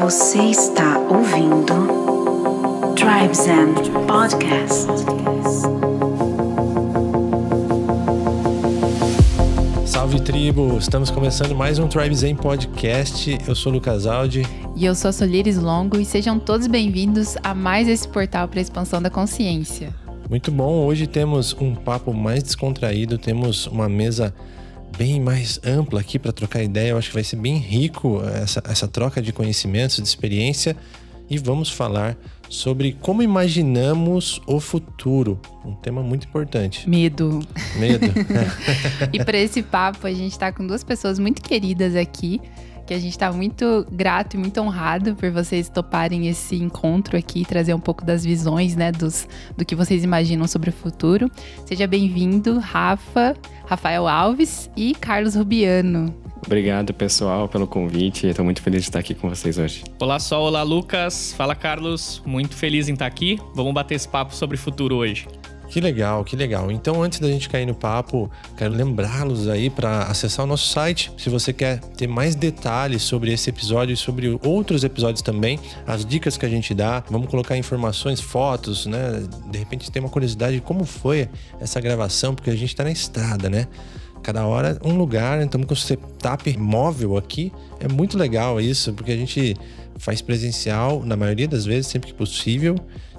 Você está ouvindo Tribes and Podcast. Salve tribo! Estamos começando mais um Tribes and Podcast. Eu sou o Lucas Aldi. E eu sou a Solires Longo e sejam todos bem-vindos a mais esse portal para a expansão da consciência. Muito bom, hoje temos um papo mais descontraído, temos uma mesa bem mais ampla aqui para trocar ideia. Eu acho que vai ser bem rico essa, essa troca de conhecimentos, de experiência. E vamos falar sobre como imaginamos o futuro. Um tema muito importante. Medo. Medo. e para esse papo, a gente está com duas pessoas muito queridas aqui que a gente está muito grato e muito honrado por vocês toparem esse encontro aqui, trazer um pouco das visões, né, dos, do que vocês imaginam sobre o futuro. Seja bem-vindo, Rafa, Rafael Alves e Carlos Rubiano. Obrigado, pessoal, pelo convite. Estou muito feliz de estar aqui com vocês hoje. Olá, Sol. Olá, Lucas. Fala, Carlos. Muito feliz em estar aqui. Vamos bater esse papo sobre futuro hoje. Que legal, que legal. Então, antes da gente cair no papo, quero lembrá-los aí para acessar o nosso site. Se você quer ter mais detalhes sobre esse episódio e sobre outros episódios também, as dicas que a gente dá, vamos colocar informações, fotos, né? De repente tem uma curiosidade de como foi essa gravação, porque a gente está na estrada, né? cada hora um lugar, estamos né? com o setup móvel aqui. É muito legal isso, porque a gente faz presencial na maioria das vezes, sempre que possível.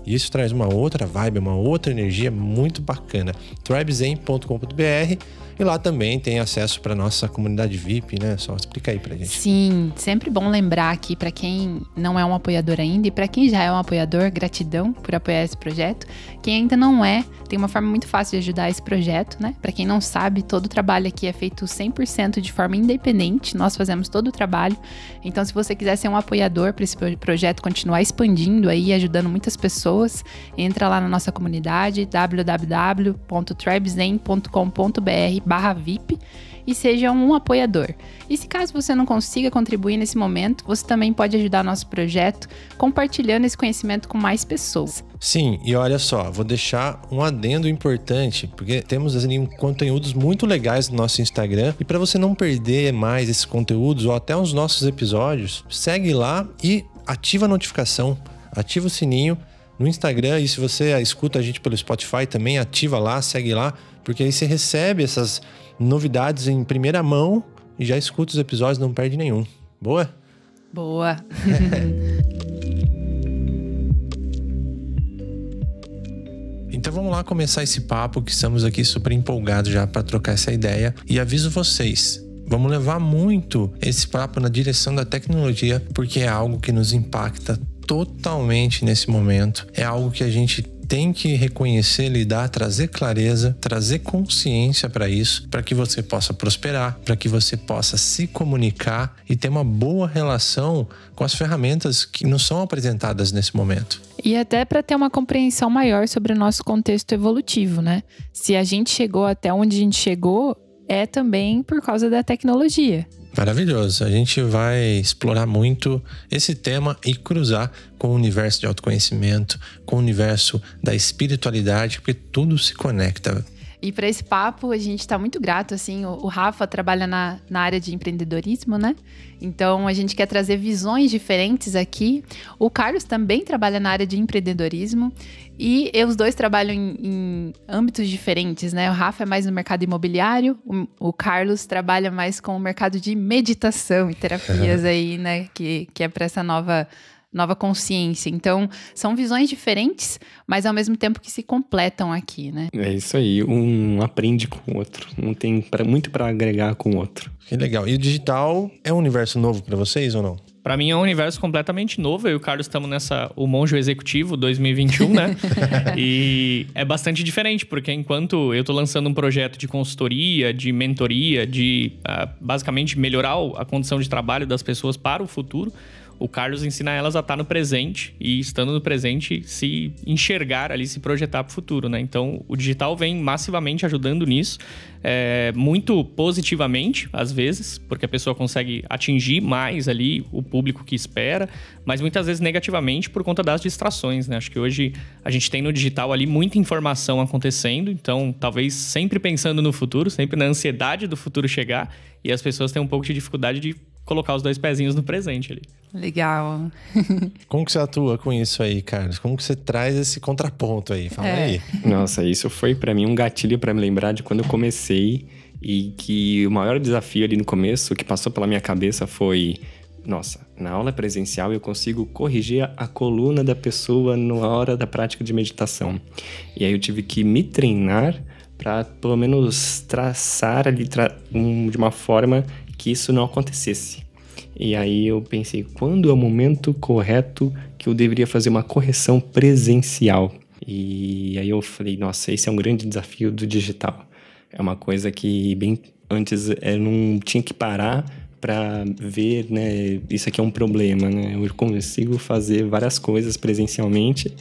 E isso traz uma outra vibe, uma outra energia muito bacana. tribezen.com.br e lá também tem acesso para nossa comunidade VIP, né? Só explica aí para gente. Sim, sempre bom lembrar aqui para quem não é um apoiador ainda e para quem já é um apoiador, gratidão por apoiar esse projeto. Quem ainda não é, tem uma forma muito fácil de ajudar esse projeto, né? Para quem não sabe, todo o trabalho aqui é feito 100% de forma independente, nós fazemos todo o trabalho. Então, se você quiser ser um apoiador para esse projeto continuar expandindo aí, ajudando muitas pessoas, entra lá na nossa comunidade www.tribesen.com.br barra VIP e seja um apoiador. E se caso você não consiga contribuir nesse momento, você também pode ajudar nosso projeto compartilhando esse conhecimento com mais pessoas. Sim, e olha só, vou deixar um adendo importante, porque temos assim, conteúdos muito legais no nosso Instagram. E para você não perder mais esses conteúdos ou até os nossos episódios, segue lá e ativa a notificação, ativa o sininho no Instagram. E se você escuta a gente pelo Spotify também, ativa lá, segue lá, porque aí você recebe essas novidades em primeira mão e já escuta os episódios, não perde nenhum. Boa? Boa. Então vamos lá começar esse papo que estamos aqui super empolgados já para trocar essa ideia e aviso vocês, vamos levar muito esse papo na direção da tecnologia porque é algo que nos impacta totalmente nesse momento. É algo que a gente tem que reconhecer, lidar, trazer clareza, trazer consciência para isso, para que você possa prosperar, para que você possa se comunicar e ter uma boa relação com as ferramentas que não são apresentadas nesse momento. E até para ter uma compreensão maior sobre o nosso contexto evolutivo, né? Se a gente chegou até onde a gente chegou, é também por causa da tecnologia. Maravilhoso. A gente vai explorar muito esse tema e cruzar com o universo de autoconhecimento, com o universo da espiritualidade, porque tudo se conecta. E para esse papo, a gente está muito grato, assim, o, o Rafa trabalha na, na área de empreendedorismo, né? Então, a gente quer trazer visões diferentes aqui. O Carlos também trabalha na área de empreendedorismo e os dois trabalham em, em âmbitos diferentes, né? O Rafa é mais no mercado imobiliário, o, o, Carlos trabalha mais com o mercado de meditação e terapias aí, né? Que, que é para essa nova nova consciência. Então, são visões diferentes, mas ao mesmo tempo que se completam aqui, né? É isso aí, um aprende com o outro, um tem pra, muito para agregar com o outro. Que legal. E o digital é um universo novo para vocês ou não? Para mim é um universo completamente novo. Eu e o Carlos estamos nessa O Monjo Executivo 2021, né? e é bastante diferente, porque enquanto eu estou lançando um projeto de consultoria, de mentoria, de uh, basicamente melhorar a condição de trabalho das pessoas para o futuro, o Carlos ensina elas a estar tá no presente e, estando no presente, se enxergar ali, se projetar para o futuro, né? Então, o digital vem massivamente ajudando nisso, é, muito positivamente, às vezes, porque a pessoa consegue atingir mais ali o público que espera, mas muitas vezes negativamente por conta das distrações, né? Acho que hoje a gente tem no digital ali muita informação acontecendo, então, talvez sempre pensando no futuro, sempre na ansiedade do futuro chegar, e as pessoas têm um pouco de dificuldade de colocar os dois pezinhos no presente ali. Legal. Como que você atua com isso aí, Carlos? Como que você traz esse contraponto aí? Fala é. aí. Nossa, isso foi para mim um gatilho para me lembrar de quando eu comecei e que o maior desafio ali no começo que passou pela minha cabeça foi nossa, na aula presencial eu consigo corrigir a, coluna da pessoa na hora da prática de meditação. E aí eu tive que me treinar para pelo menos traçar ali tra um, de uma forma que isso não acontecesse. E aí eu pensei, quando é o momento correto que eu deveria fazer uma correção presencial? E aí eu falei, nossa, esse é um grande desafio do digital. É uma coisa que bem antes eu não tinha que parar para ver, né, isso aqui é um problema, né? Eu consigo fazer várias coisas presencialmente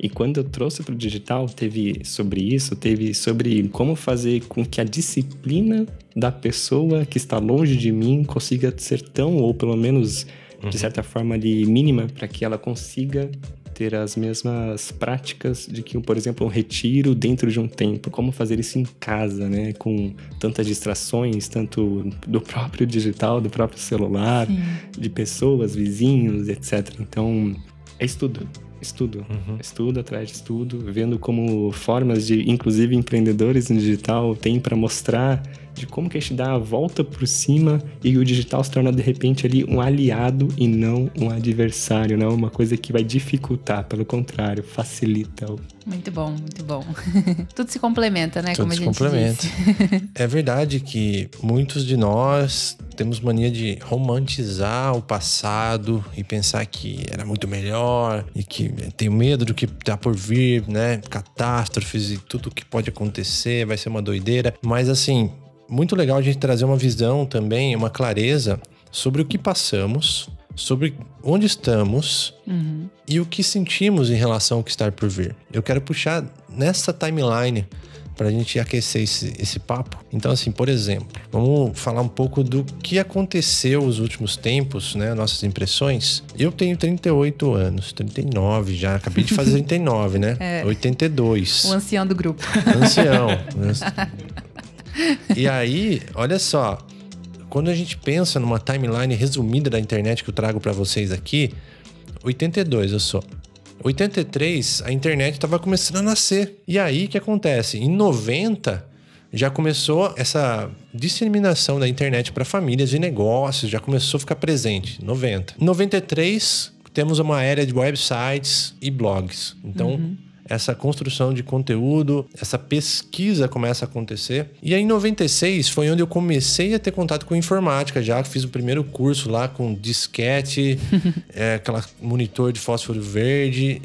e quando eu trouxe para o digital, teve sobre isso, teve sobre como fazer com que a disciplina da pessoa que está longe de mim consiga ser tão, ou pelo menos uhum. de certa forma ali, mínima, para que ela consiga ter as mesmas práticas de que, por exemplo, um retiro dentro de um tempo, Como fazer isso em casa, né? Com tantas distrações, tanto do próprio digital, do próprio celular, Sim. de pessoas, vizinhos, etc. Então, é isso tudo estudo, uhum. estudo atrás de estudo, vendo como formas de, inclusive, empreendedores no digital têm para mostrar de como que a gente dá a volta por cima e o digital se torna de repente ali um aliado e não um adversário, não né? uma coisa que vai dificultar, pelo contrário, facilita. O... Muito bom, muito bom. Tudo se complementa, né? Tudo como se complementa. Disse. é verdade que muitos de nós temos mania de romantizar o passado e pensar que era muito melhor e que tem medo do que está por vir, né? Catástrofes e tudo que pode acontecer, vai ser uma doideira. Mas assim, muito legal a gente trazer uma visão também, uma clareza sobre o que passamos, sobre onde estamos uhum. e o que sentimos em relação ao que está por vir. Eu quero puxar nessa timeline para a gente aquecer esse, esse papo. Então, assim, por exemplo, vamos falar um pouco do que aconteceu nos últimos tempos, né? Nossas impressões. Eu tenho 38 anos, 39 já, acabei de fazer 39, né? É. 82. O ancião do grupo. Ancião. e aí, olha só, quando a gente pensa numa timeline resumida da internet que eu trago para vocês aqui, 82 eu sou. 83, a internet estava começando a nascer. E aí o que acontece? Em 90 já começou essa disseminação da internet para famílias e negócios, já começou a ficar presente. 90. Em 93 temos uma era de websites e blogs. Então, uhum essa construção de conteúdo, essa pesquisa começa a acontecer. E aí em 96 foi onde eu comecei a ter contato com informática, já fiz o primeiro curso lá com disquete, é, aquela monitor de fósforo verde,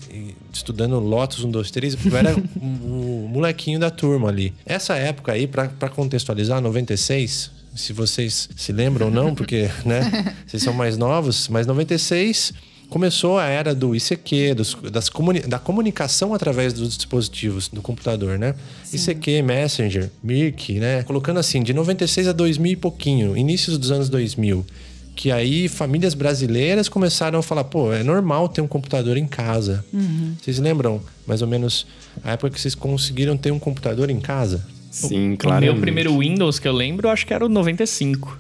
estudando Lotus 1, 2, 3, eu era o molequinho da turma ali. Essa época aí, para contextualizar, 96, se vocês se lembram ou não, porque né, vocês são mais novos, mas 96 começou a era do ICQ, dos, das comuni da comunicação através dos dispositivos do computador, né? Sim. ICQ, Messenger, Mirk, né? Colocando assim, de 96 a 2000 e pouquinho, inícios dos anos 2000 que aí famílias brasileiras começaram a falar, pô, é normal ter um computador em casa. Uhum. Vocês lembram mais ou menos a época que vocês conseguiram ter um computador em casa? Sim, claro. O meu primeiro Windows que eu lembro, eu acho que era o 95.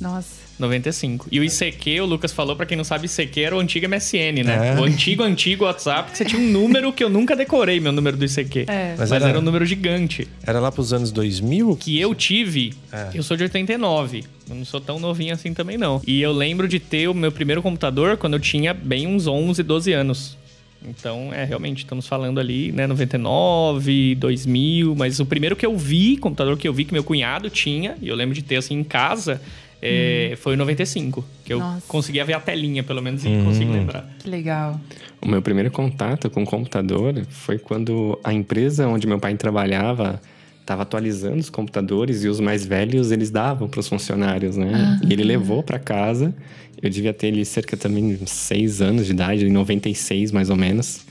Nossa. 95. E o ICQ, o Lucas falou, para quem não sabe, ICQ era o antigo MSN, né? É. O antigo, antigo WhatsApp, que você tinha um número que eu nunca decorei, meu número do ICQ. É. Mas, Mas era, era, um número gigante. Era lá pros anos 2000? Que eu tive, é. eu sou de 89. Eu não sou tão novinho assim também, não. E eu lembro de ter o meu primeiro computador quando eu tinha bem uns 11, 12 anos. Então, é, realmente, estamos falando ali, né, 99, 2000, mas o primeiro que eu vi, computador que eu vi que meu cunhado tinha, e eu lembro de ter assim em casa, é, hum. foi em 95, que eu Nossa. conseguia ver a telinha, pelo menos, e hum. consigo lembrar. Que legal. O meu primeiro contato com o computador foi quando a empresa onde meu pai trabalhava estava atualizando os computadores e os mais velhos eles davam para os funcionários, né? Ah. E ele levou para casa. Eu devia ter ele cerca também de 6 anos de idade, em 96 mais ou menos.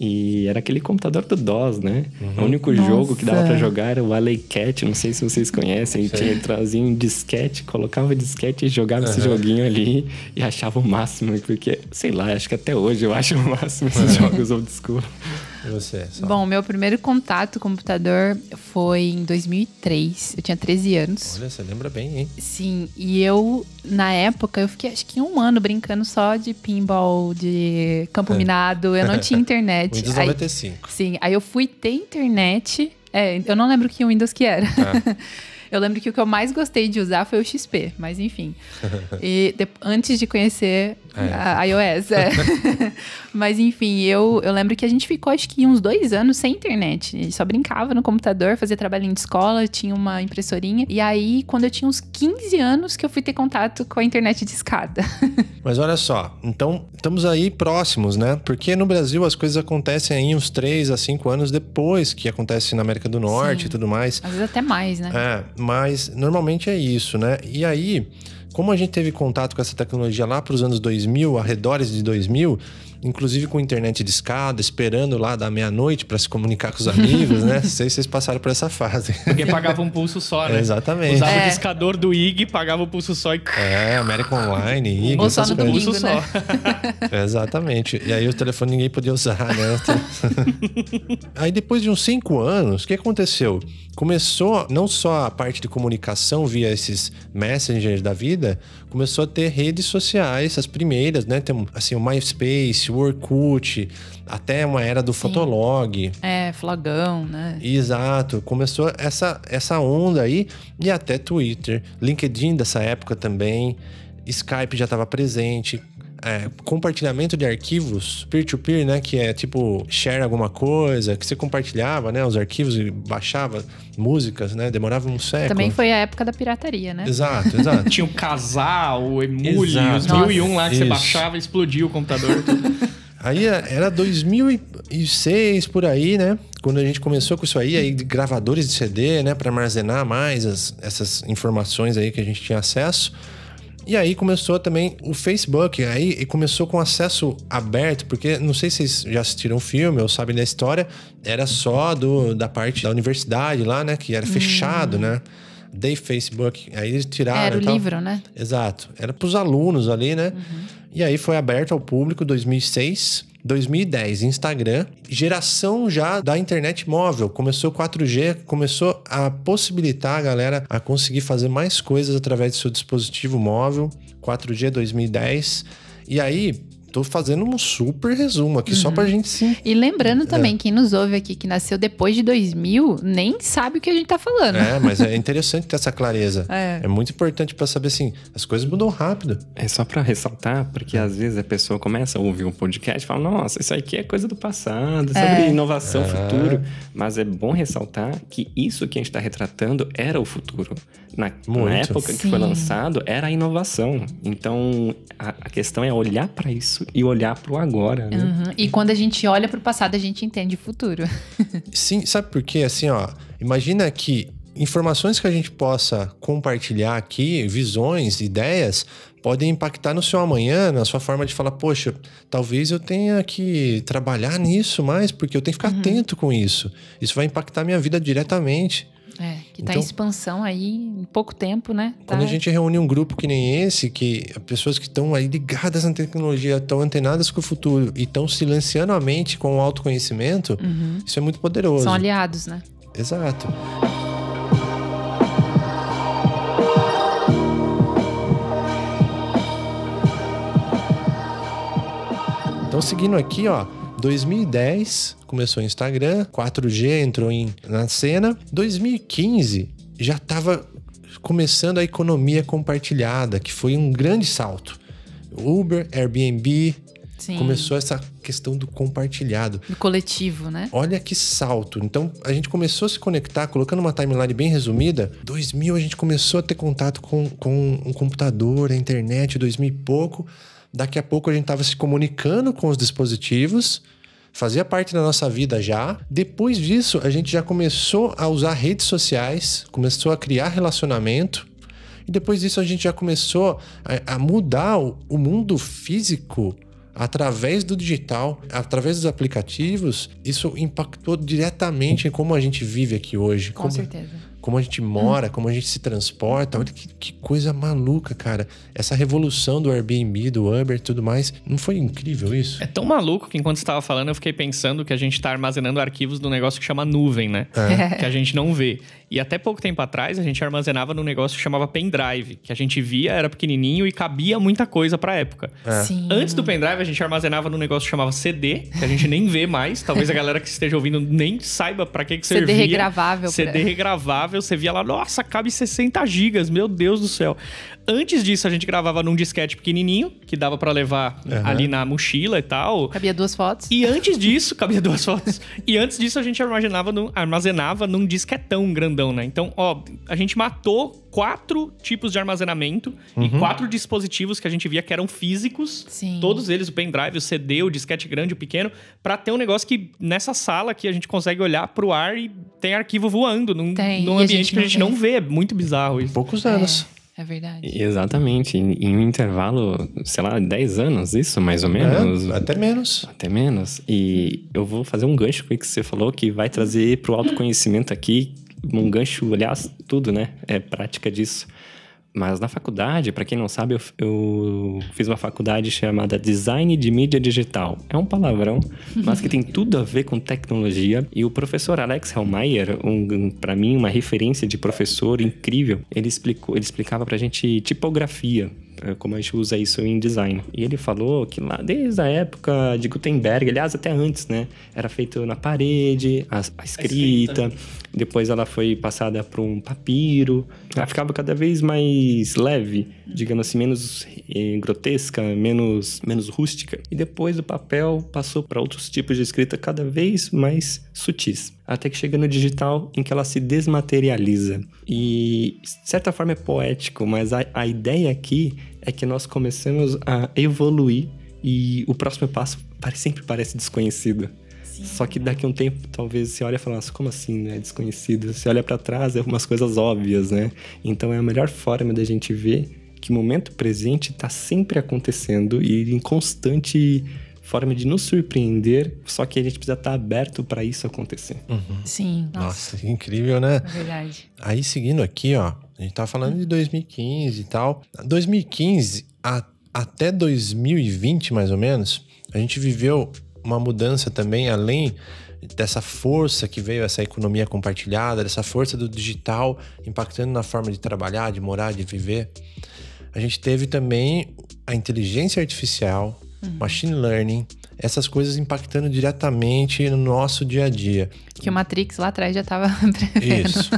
E era aquele computador do DOS, né? Uhum. O único Nossa. jogo que dava para jogar era o Alley Cat, não sei se vocês conhecem. Sei. Tinha, trazia um disquete, colocava disquete e jogava uhum. esse joguinho ali e achava o máximo, porque, sei lá, acho que até hoje eu acho o máximo esses uhum. jogos old school você? Só... Bom, meu primeiro contato com computador foi em 2003. Eu tinha 13 anos. Olha, você lembra bem, hein? Sim, e eu, na época, eu fiquei acho que um ano brincando só de pinball, de campo é. minado. Eu não tinha internet. Windows 95. Aí, sim, aí eu fui ter internet. É, eu não lembro que Windows que era. Ah. Eu lembro que o que eu mais gostei de usar foi o XP, mas enfim. e de, antes de conhecer é. A ah, iOS, é. Mas enfim, eu, eu lembro que a gente ficou acho que uns dois anos sem internet. A gente só brincava no computador, fazia trabalhinho de escola, tinha uma impressorinha. E aí, quando eu tinha uns 15 anos, que eu fui ter contato com a internet de escada. Mas olha só, então estamos aí próximos, né? Porque no Brasil as coisas acontecem aí uns 3 a 5 anos depois que acontece na América do Norte Sim. e tudo mais. Às vezes até mais, né? É, mas normalmente é isso, né? E aí. Como a gente teve contato com essa tecnologia lá para os anos 2000, arredores de 2000, inclusive com internet de escada, esperando lá da meia-noite para se comunicar com os amigos, né? Não sei se vocês passaram por essa fase. Porque pagava um pulso só, né? É, exatamente. Usava é. o discador do IG, pagava o pulso só e. É, American Online, IG. Ou só no domingo, pulso né? só. exatamente. E aí o telefone ninguém podia usar, né? aí depois de uns cinco anos, o que aconteceu? Começou não só a parte de comunicação via esses messengers da vida, começou a ter redes sociais, as primeiras, né? Tem assim, o MySpace, o Orkut, até uma era do Sim. Fotolog. É, Flogão, né? Exato. Começou essa, essa onda aí e até Twitter, LinkedIn dessa época também. Skype já estava presente, é, compartilhamento de arquivos peer-to-peer, -peer, né? Que é tipo share alguma coisa, que você compartilhava, né? Os arquivos e baixava músicas, né? Demorava um século. Também foi a época da pirataria, né? Exato, exato. Tinha o casal, o emule, exato. Nossa. mil e um lá que Isso. você baixava e explodia o computador. Tudo. Aí é, era 2006 por aí, né? Quando a gente começou com isso aí, aí gravadores de CD, né, para armazenar mais as, essas informações aí que a gente tinha acesso. E aí começou também o Facebook, aí começou com acesso aberto, porque não sei se vocês já assistiram o filme ou sabem da história, era só do, da parte da universidade lá, né? Que era hum. fechado, né? daí Facebook. Aí eles tiraram. Era o tal. livro, né? Exato. Era para os alunos ali, né? Uhum. E aí foi aberto ao público 2006. 2010, Instagram, geração já da internet móvel. Começou 4G, começou a possibilitar a galera a conseguir fazer mais coisas através do seu dispositivo móvel. 4G 2010. E aí, Tô fazendo um super resumo aqui, uhum. só pra uhum. gente sim E lembrando é. também, é. quem nos ouve aqui, que nasceu depois de 2000, nem sabe o que a gente tá falando. É, mas é interessante ter essa clareza. É, é muito importante para saber, assim, as coisas mudam rápido. É só para ressaltar, porque às vezes a pessoa começa a ouvir um podcast e fala: nossa, isso aqui é coisa do passado, é. sobre inovação, é. futuro. Mas é bom ressaltar que isso que a gente tá retratando era o futuro. Na, na época Sim. que foi lançado, era a inovação. Então, a, a questão é olhar para isso isso e olhar para o agora, né? Uhum. E quando a gente olha para o passado, a gente entende o futuro. Sim, sabe por quê? Assim, ó, imagina que informações que a gente possa compartilhar aqui, visões, ideias, podem impactar no seu amanhã, na sua forma de falar, poxa, talvez eu tenha que trabalhar nisso mais, porque eu tenho que ficar uhum. atento com isso. Isso vai impactar minha vida diretamente. É, que está então, em expansão aí em pouco tempo, né? Tá... Quando a gente reúne um grupo que nem esse, que pessoas que estão aí ligadas na tecnologia, estão antenadas com o futuro e estão silenciando a mente com o autoconhecimento, uhum. isso é muito poderoso. São aliados, né? Exato. Então, seguindo aqui, ó. 2010 começou o Instagram, 4G entrou em, na cena. 2015 já estava começando a economia compartilhada, que foi um grande salto. Uber, Airbnb, Sim. começou essa questão do compartilhado. Do coletivo, né? Olha que salto. Então, a gente começou a se conectar, colocando uma timeline bem resumida. 2000, a gente começou a ter contato com, com um computador, a internet, 2000 e pouco. Daqui a pouco a gente estava se comunicando com os dispositivos, fazia parte da nossa vida já. Depois disso, a gente já começou a usar redes sociais, começou a criar relacionamento. E depois disso, a gente já começou a, a mudar o, o mundo físico através do digital, através dos aplicativos, isso impactou diretamente em como a gente vive aqui hoje. Com como, certeza como a gente mora, uhum. como a gente se transporta. Olha que, que coisa maluca, cara. Essa revolução do Airbnb, do Uber e tudo mais. Não foi incrível isso? É tão maluco que enquanto você estava falando, eu fiquei pensando que a gente está armazenando arquivos do negócio que chama nuvem, né? É. Que a gente não vê. E até pouco tempo atrás a gente armazenava num negócio que chamava pendrive, que a gente via, era pequenininho e cabia muita coisa pra época. É. Antes do pendrive a gente armazenava num negócio que chamava CD, que a gente nem vê mais, talvez a galera que esteja ouvindo nem saiba para que que CD servia. CD regravável. CD regravável, você via lá, nossa, cabe 60 gigas, meu Deus do céu. Antes disso a gente gravava num disquete pequenininho, que dava para levar uhum. ali na mochila e tal. Cabia duas fotos. E antes disso, cabia duas fotos. e antes disso a gente armazenava num, armazenava num disquetão grandão grandão, né? Então, ó, a gente matou quatro tipos de armazenamento uhum. e quatro dispositivos que a gente via que eram físicos, Sim. todos eles o pendrive, o CD, o disquete grande, o pequeno, para ter um negócio que nessa sala aqui a gente consegue olhar pro ar e tem arquivo voando num, num ambiente que a gente não vê, é muito bizarro isso. Poucos é, anos. É. É verdade. Exatamente. Em um intervalo, sei lá, 10 anos, isso, mais ou menos. É, até menos. Até menos. E eu vou fazer um gancho com o que você falou, que vai trazer para o autoconhecimento aqui, um gancho, aliás, tudo, né? É prática disso. Mas na faculdade, para quem não sabe, eu, eu, fiz uma faculdade chamada Design de Mídia Digital. É um palavrão, mas que tem tudo a ver com tecnologia. E o professor Alex Hellmeyer, um, para mim uma referência de professor incrível, ele explicou, ele explicava para gente tipografia é, como a gente usa isso em design. E ele falou que lá desde a época de Gutenberg, aliás, até antes, né? Era feito na parede, a, a escrita, a escrita, né? depois ela foi passada para um papiro. Ela ficava cada vez mais leve, digamos assim, menos eh, grotesca, menos, menos rústica. E depois o papel passou para outros tipos de escrita cada vez mais sutis até que chega no digital em que ela se desmaterializa. E, de certa forma, é poético, mas a, a ideia aqui é que nós começamos a evoluir e o próximo passo sempre parece desconhecido. Sim. Só que daqui a um tempo, talvez você olha e fala, como assim, né? É desconhecido. Você olha para trás, é algumas coisas óbvias, né? Então é a melhor forma da gente ver que o momento presente está sempre acontecendo e em constante forma de nos surpreender, só que a gente precisa estar aberto para isso acontecer. Uhum. Sim, nossa. nossa. incrível, né? É verdade. Aí seguindo aqui, ó, a gente tá falando de 2015 e tal. 2015 a, até 2020, mais ou menos, a gente viveu uma mudança também além dessa força que veio essa economia compartilhada, dessa força do digital impactando na forma de trabalhar, de morar, de viver. A gente teve também a inteligência artificial, uhum. machine learning, essas coisas impactando diretamente no nosso dia a dia. Que o Matrix lá atrás já estava prevendo. Isso.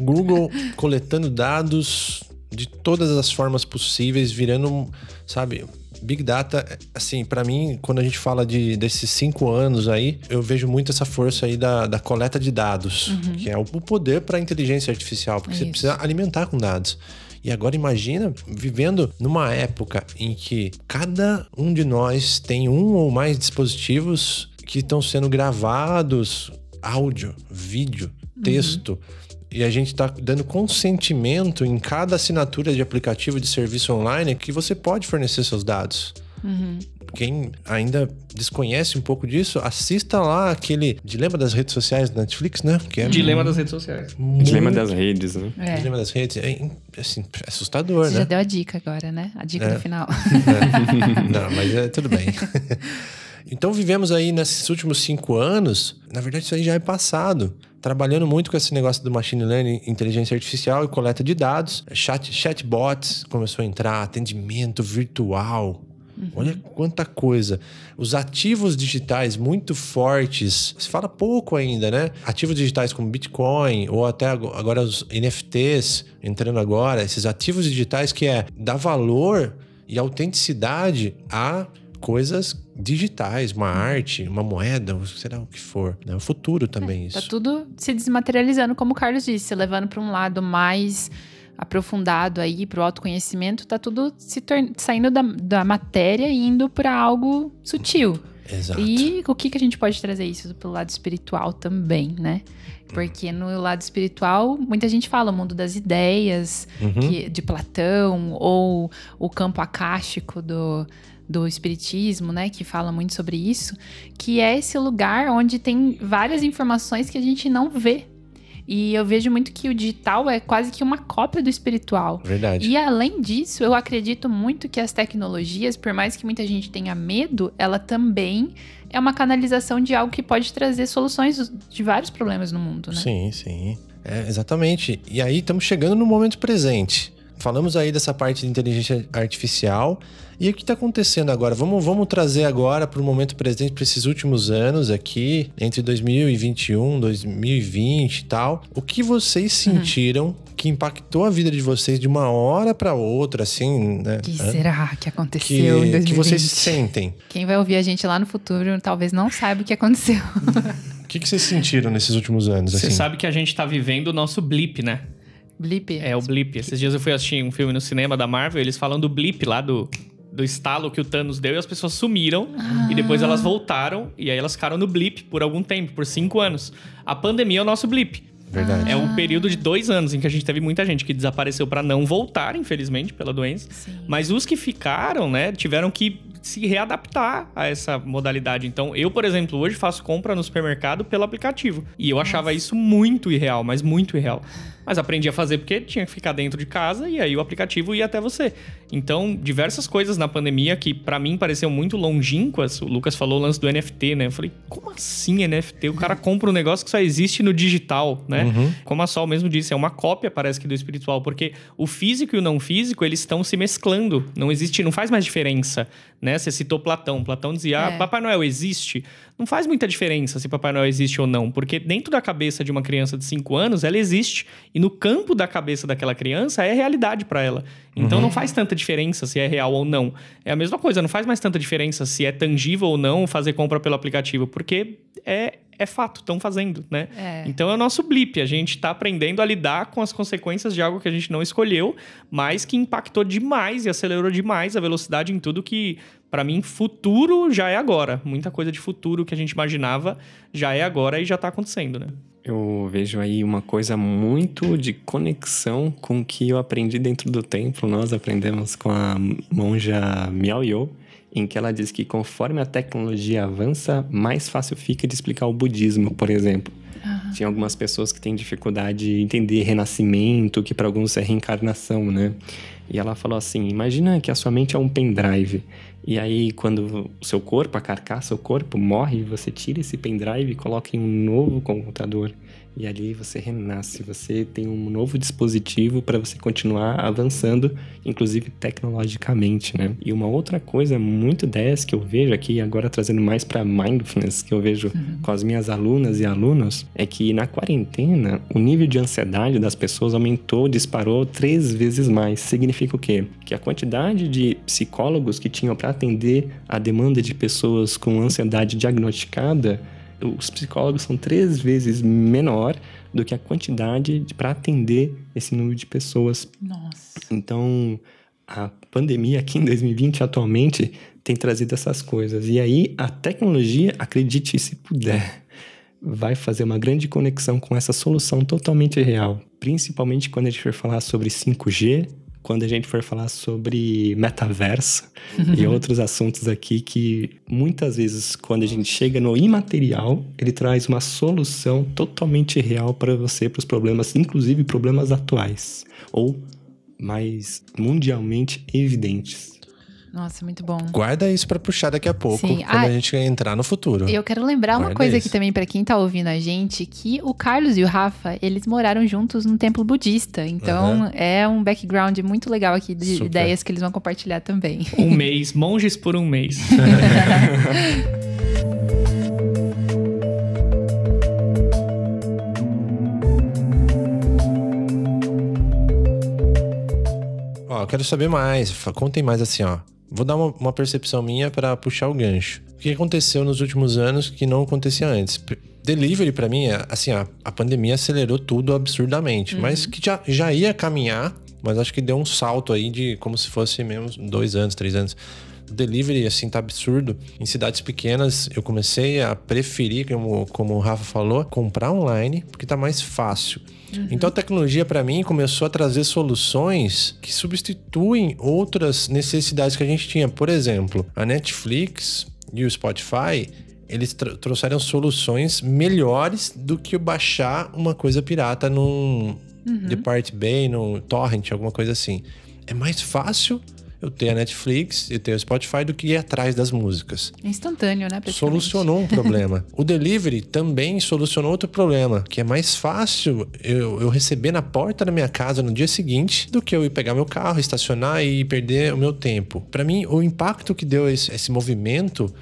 Google coletando dados de todas as formas possíveis, virando, sabe, Big Data, assim, para mim, quando a gente fala de, desses cinco anos aí, eu vejo muito essa força aí da, da coleta de dados, uhum. que é o poder para a inteligência artificial, porque é você precisa alimentar com dados. E agora imagina vivendo numa época em que cada um de nós tem um ou mais dispositivos que estão sendo gravados, áudio, vídeo, uhum. texto. Uhum e a gente está dando consentimento em cada assinatura de aplicativo de serviço online que você pode fornecer seus dados. Uhum. Quem ainda desconhece um pouco disso, assista lá aquele Dilema das Redes Sociais da Netflix, né? Que é Dilema das Redes Sociais. Muito... Dilema das Redes, né? É. Dilema das Redes. É, assim, é assustador, Você né? já deu a dica agora, né? A dica é. do final. É. Não, mas é, tudo bem. Então vivemos aí nesses últimos cinco anos, na verdade isso aí já é passado, trabalhando muito com esse negócio do machine learning, inteligência artificial e coleta de dados, chat, chatbots começou a entrar, atendimento virtual, Uhum. Olha quanta coisa. Os ativos digitais muito fortes, se fala pouco ainda, né? Ativos digitais como Bitcoin ou até agora os NFTs entrando agora, esses ativos digitais que é dar valor e autenticidade a coisas digitais, uma arte, uma moeda, sei lá o que for. Né? O futuro também é, tá isso. Tá tudo se desmaterializando, como o Carlos disse, levando para um lado mais aprofundado aí para o autoconhecimento, tá tudo se saindo da, da matéria e indo para algo sutil. Exato. E o que, que a gente pode trazer isso pelo lado espiritual também, né? Porque no lado espiritual, muita gente fala o mundo das ideias uhum. que, de Platão ou o campo acástico do, do espiritismo, né, que fala muito sobre isso, que é esse lugar onde tem várias informações que a gente não vê e eu vejo muito que o digital é quase que uma cópia do espiritual. Verdade. E além disso, eu acredito muito que as tecnologias, por mais que muita gente tenha medo, ela também é uma canalização de algo que pode trazer soluções de vários problemas no mundo, né? Sim, sim. É, exatamente. E aí estamos chegando no momento presente. Falamos aí dessa parte de inteligência artificial, e o que está acontecendo agora? Vamos, vamos trazer agora para o momento presente, para esses últimos anos aqui, entre 2021, 2020 e tal. O que vocês uhum. sentiram que impactou a vida de vocês de uma hora para outra, assim, né? que será que aconteceu que, em 2020? Que vocês sentem. Quem vai ouvir a gente lá no futuro talvez não saiba o que aconteceu. O que, que vocês sentiram nesses últimos anos? Você assim? sabe que a gente está vivendo o nosso blip, né? Blip. É, o Blip. Esses dias eu fui assistir um filme no cinema da Marvel, eles falam do Blip lá do do estalo que o Thanos deu e as pessoas sumiram. Ah. E depois ah. elas voltaram e aí elas ficaram no blip por algum tempo, por cinco anos. A pandemia é o nosso blip. Verdade. É um período de dois anos em que a gente teve muita gente que desapareceu para não voltar, infelizmente, pela doença. Sim. Mas os que ficaram, né, tiveram que se readaptar a essa modalidade. Então, eu, por exemplo, hoje faço compra no supermercado pelo aplicativo. E eu Nossa. achava isso muito irreal, mas muito irreal mas aprendi a fazer porque tinha que ficar dentro de casa e aí o aplicativo ia até você. Então, diversas coisas na pandemia que para mim pareciam muito longínquas. O Lucas falou o lance do NFT, né? Eu falei, como assim NFT? O cara compra um negócio que só existe no digital, né? Uhum. Como a Sol mesmo disse, é uma cópia, parece que, do espiritual, porque o físico e o não físico, eles estão se mesclando. Não existe, não faz mais diferença, né? Você citou Platão. Platão dizia, ah, é. ah, Papai Noel existe? não faz muita diferença se Papai Noel existe ou não, porque dentro da cabeça de uma criança de 5 anos, ela existe. E no campo da cabeça daquela criança é realidade para ela. Então uhum. não faz tanta diferença se é real ou não. É a mesma coisa, não faz mais tanta diferença se é tangível ou não fazer compra pelo aplicativo, porque é, é fato, estão fazendo, né? É. Então é o nosso blip, a gente está aprendendo a lidar com as consequências de algo que a gente não escolheu, mas que impactou demais e acelerou demais a velocidade em tudo que para mim, futuro já é agora. Muita coisa de futuro que a gente imaginava já é agora e já está acontecendo, né? Eu vejo aí uma coisa muito de conexão com o que eu aprendi dentro do templo. Nós aprendemos com a monja Miao Yo, em que ela diz que conforme a tecnologia avança, mais fácil fica de explicar o budismo, por exemplo. Uhum. Tinha algumas pessoas que têm dificuldade de entender renascimento, que para alguns é reencarnação, né? E ela falou assim: imagina que a sua mente é um pendrive. E aí, quando o seu corpo, a carcaça, o corpo morre, você tira esse pendrive e coloca em um novo computador. E ali você renasce, você tem um novo dispositivo para você continuar avançando, inclusive tecnologicamente, né? E uma outra coisa muito 10 que eu vejo aqui, agora trazendo mais para mindfulness, que eu vejo uhum. com as minhas alunas e alunos, é que na quarentena o nível de ansiedade das pessoas aumentou, disparou três vezes mais. Significa o quê? Que a quantidade de psicólogos que tinham para atender a demanda de pessoas com ansiedade diagnosticada os psicólogos são três vezes menor do que a quantidade para atender esse número de pessoas. Nossa. Então, a pandemia aqui em 2020 atualmente tem trazido essas coisas. E aí a tecnologia, acredite se puder, vai fazer uma grande conexão com essa solução totalmente real, principalmente quando a gente for falar sobre 5G, quando a gente for falar sobre metaverso e outros assuntos aqui que muitas vezes quando a gente chega no imaterial, ele traz uma solução totalmente real para você para os problemas, inclusive problemas atuais ou mais mundialmente evidentes. Nossa, muito bom. Guarda isso para puxar daqui a pouco, Sim. quando ah, a gente entrar no futuro. Eu quero lembrar Guarda uma coisa isso. aqui também para quem tá ouvindo a gente, que o Carlos e o Rafa, eles moraram juntos num templo budista. Então, uhum. é um background muito legal aqui de Super. ideias que eles vão compartilhar também. Um mês, monges por um mês. Ó, quero saber mais. Contem mais assim, ó. Vou dar uma, uma percepção minha para puxar o gancho. O que aconteceu nos últimos anos que não acontecia antes? Delivery, para mim, é, assim, a, a, pandemia acelerou tudo absurdamente, uhum. mas que já, já ia caminhar, mas acho que deu um salto aí de como se fosse mesmo dois anos, três anos delivery, assim, tá absurdo. Em cidades pequenas, eu comecei a preferir, como, como o Rafa falou, comprar online, porque tá mais fácil. Uhum. Então a tecnologia para mim começou a trazer soluções que substituem outras necessidades que a gente tinha. Por exemplo, a Netflix e o Spotify, eles trouxeram soluções melhores do que baixar uma coisa pirata num uhum. Depart Bay, num torrent, alguma coisa assim. É mais fácil eu tenho a Netflix e tenho o Spotify do que ir atrás das músicas. É instantâneo, né? Solucionou um problema. o delivery também solucionou outro problema, que é mais fácil eu, eu receber na porta da minha casa no dia seguinte do que eu ir pegar meu carro, estacionar e perder o meu tempo. Para mim, o impacto que deu esse, esse movimento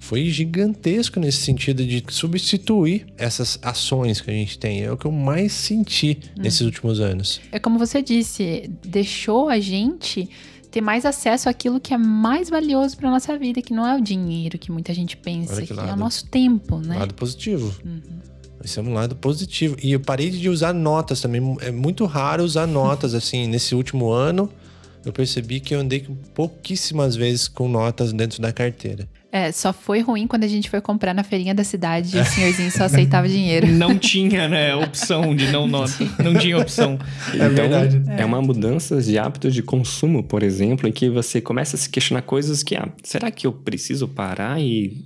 foi gigantesco nesse sentido de substituir essas ações que a gente tem. É o que eu mais senti hum. nesses últimos anos. É como você disse, deixou a gente ter mais acesso àquilo que é mais valioso para nossa vida, que não é o dinheiro que muita gente pensa, que, que lado, é o nosso tempo, né? Lado positivo. Uhum. Esse é um lado positivo. E eu parei de usar notas também. É muito raro usar notas assim nesse último ano eu percebi que eu andei pouquíssimas vezes com notas dentro da carteira. É, só foi ruim quando a gente foi comprar na feirinha da cidade e o senhorzinho só aceitava dinheiro. Não tinha, né, opção de não nota. Não tinha opção. É então, verdade. É. é uma mudança de hábitos de consumo, por exemplo, em que você começa a se questionar coisas que, ah, será que eu preciso parar e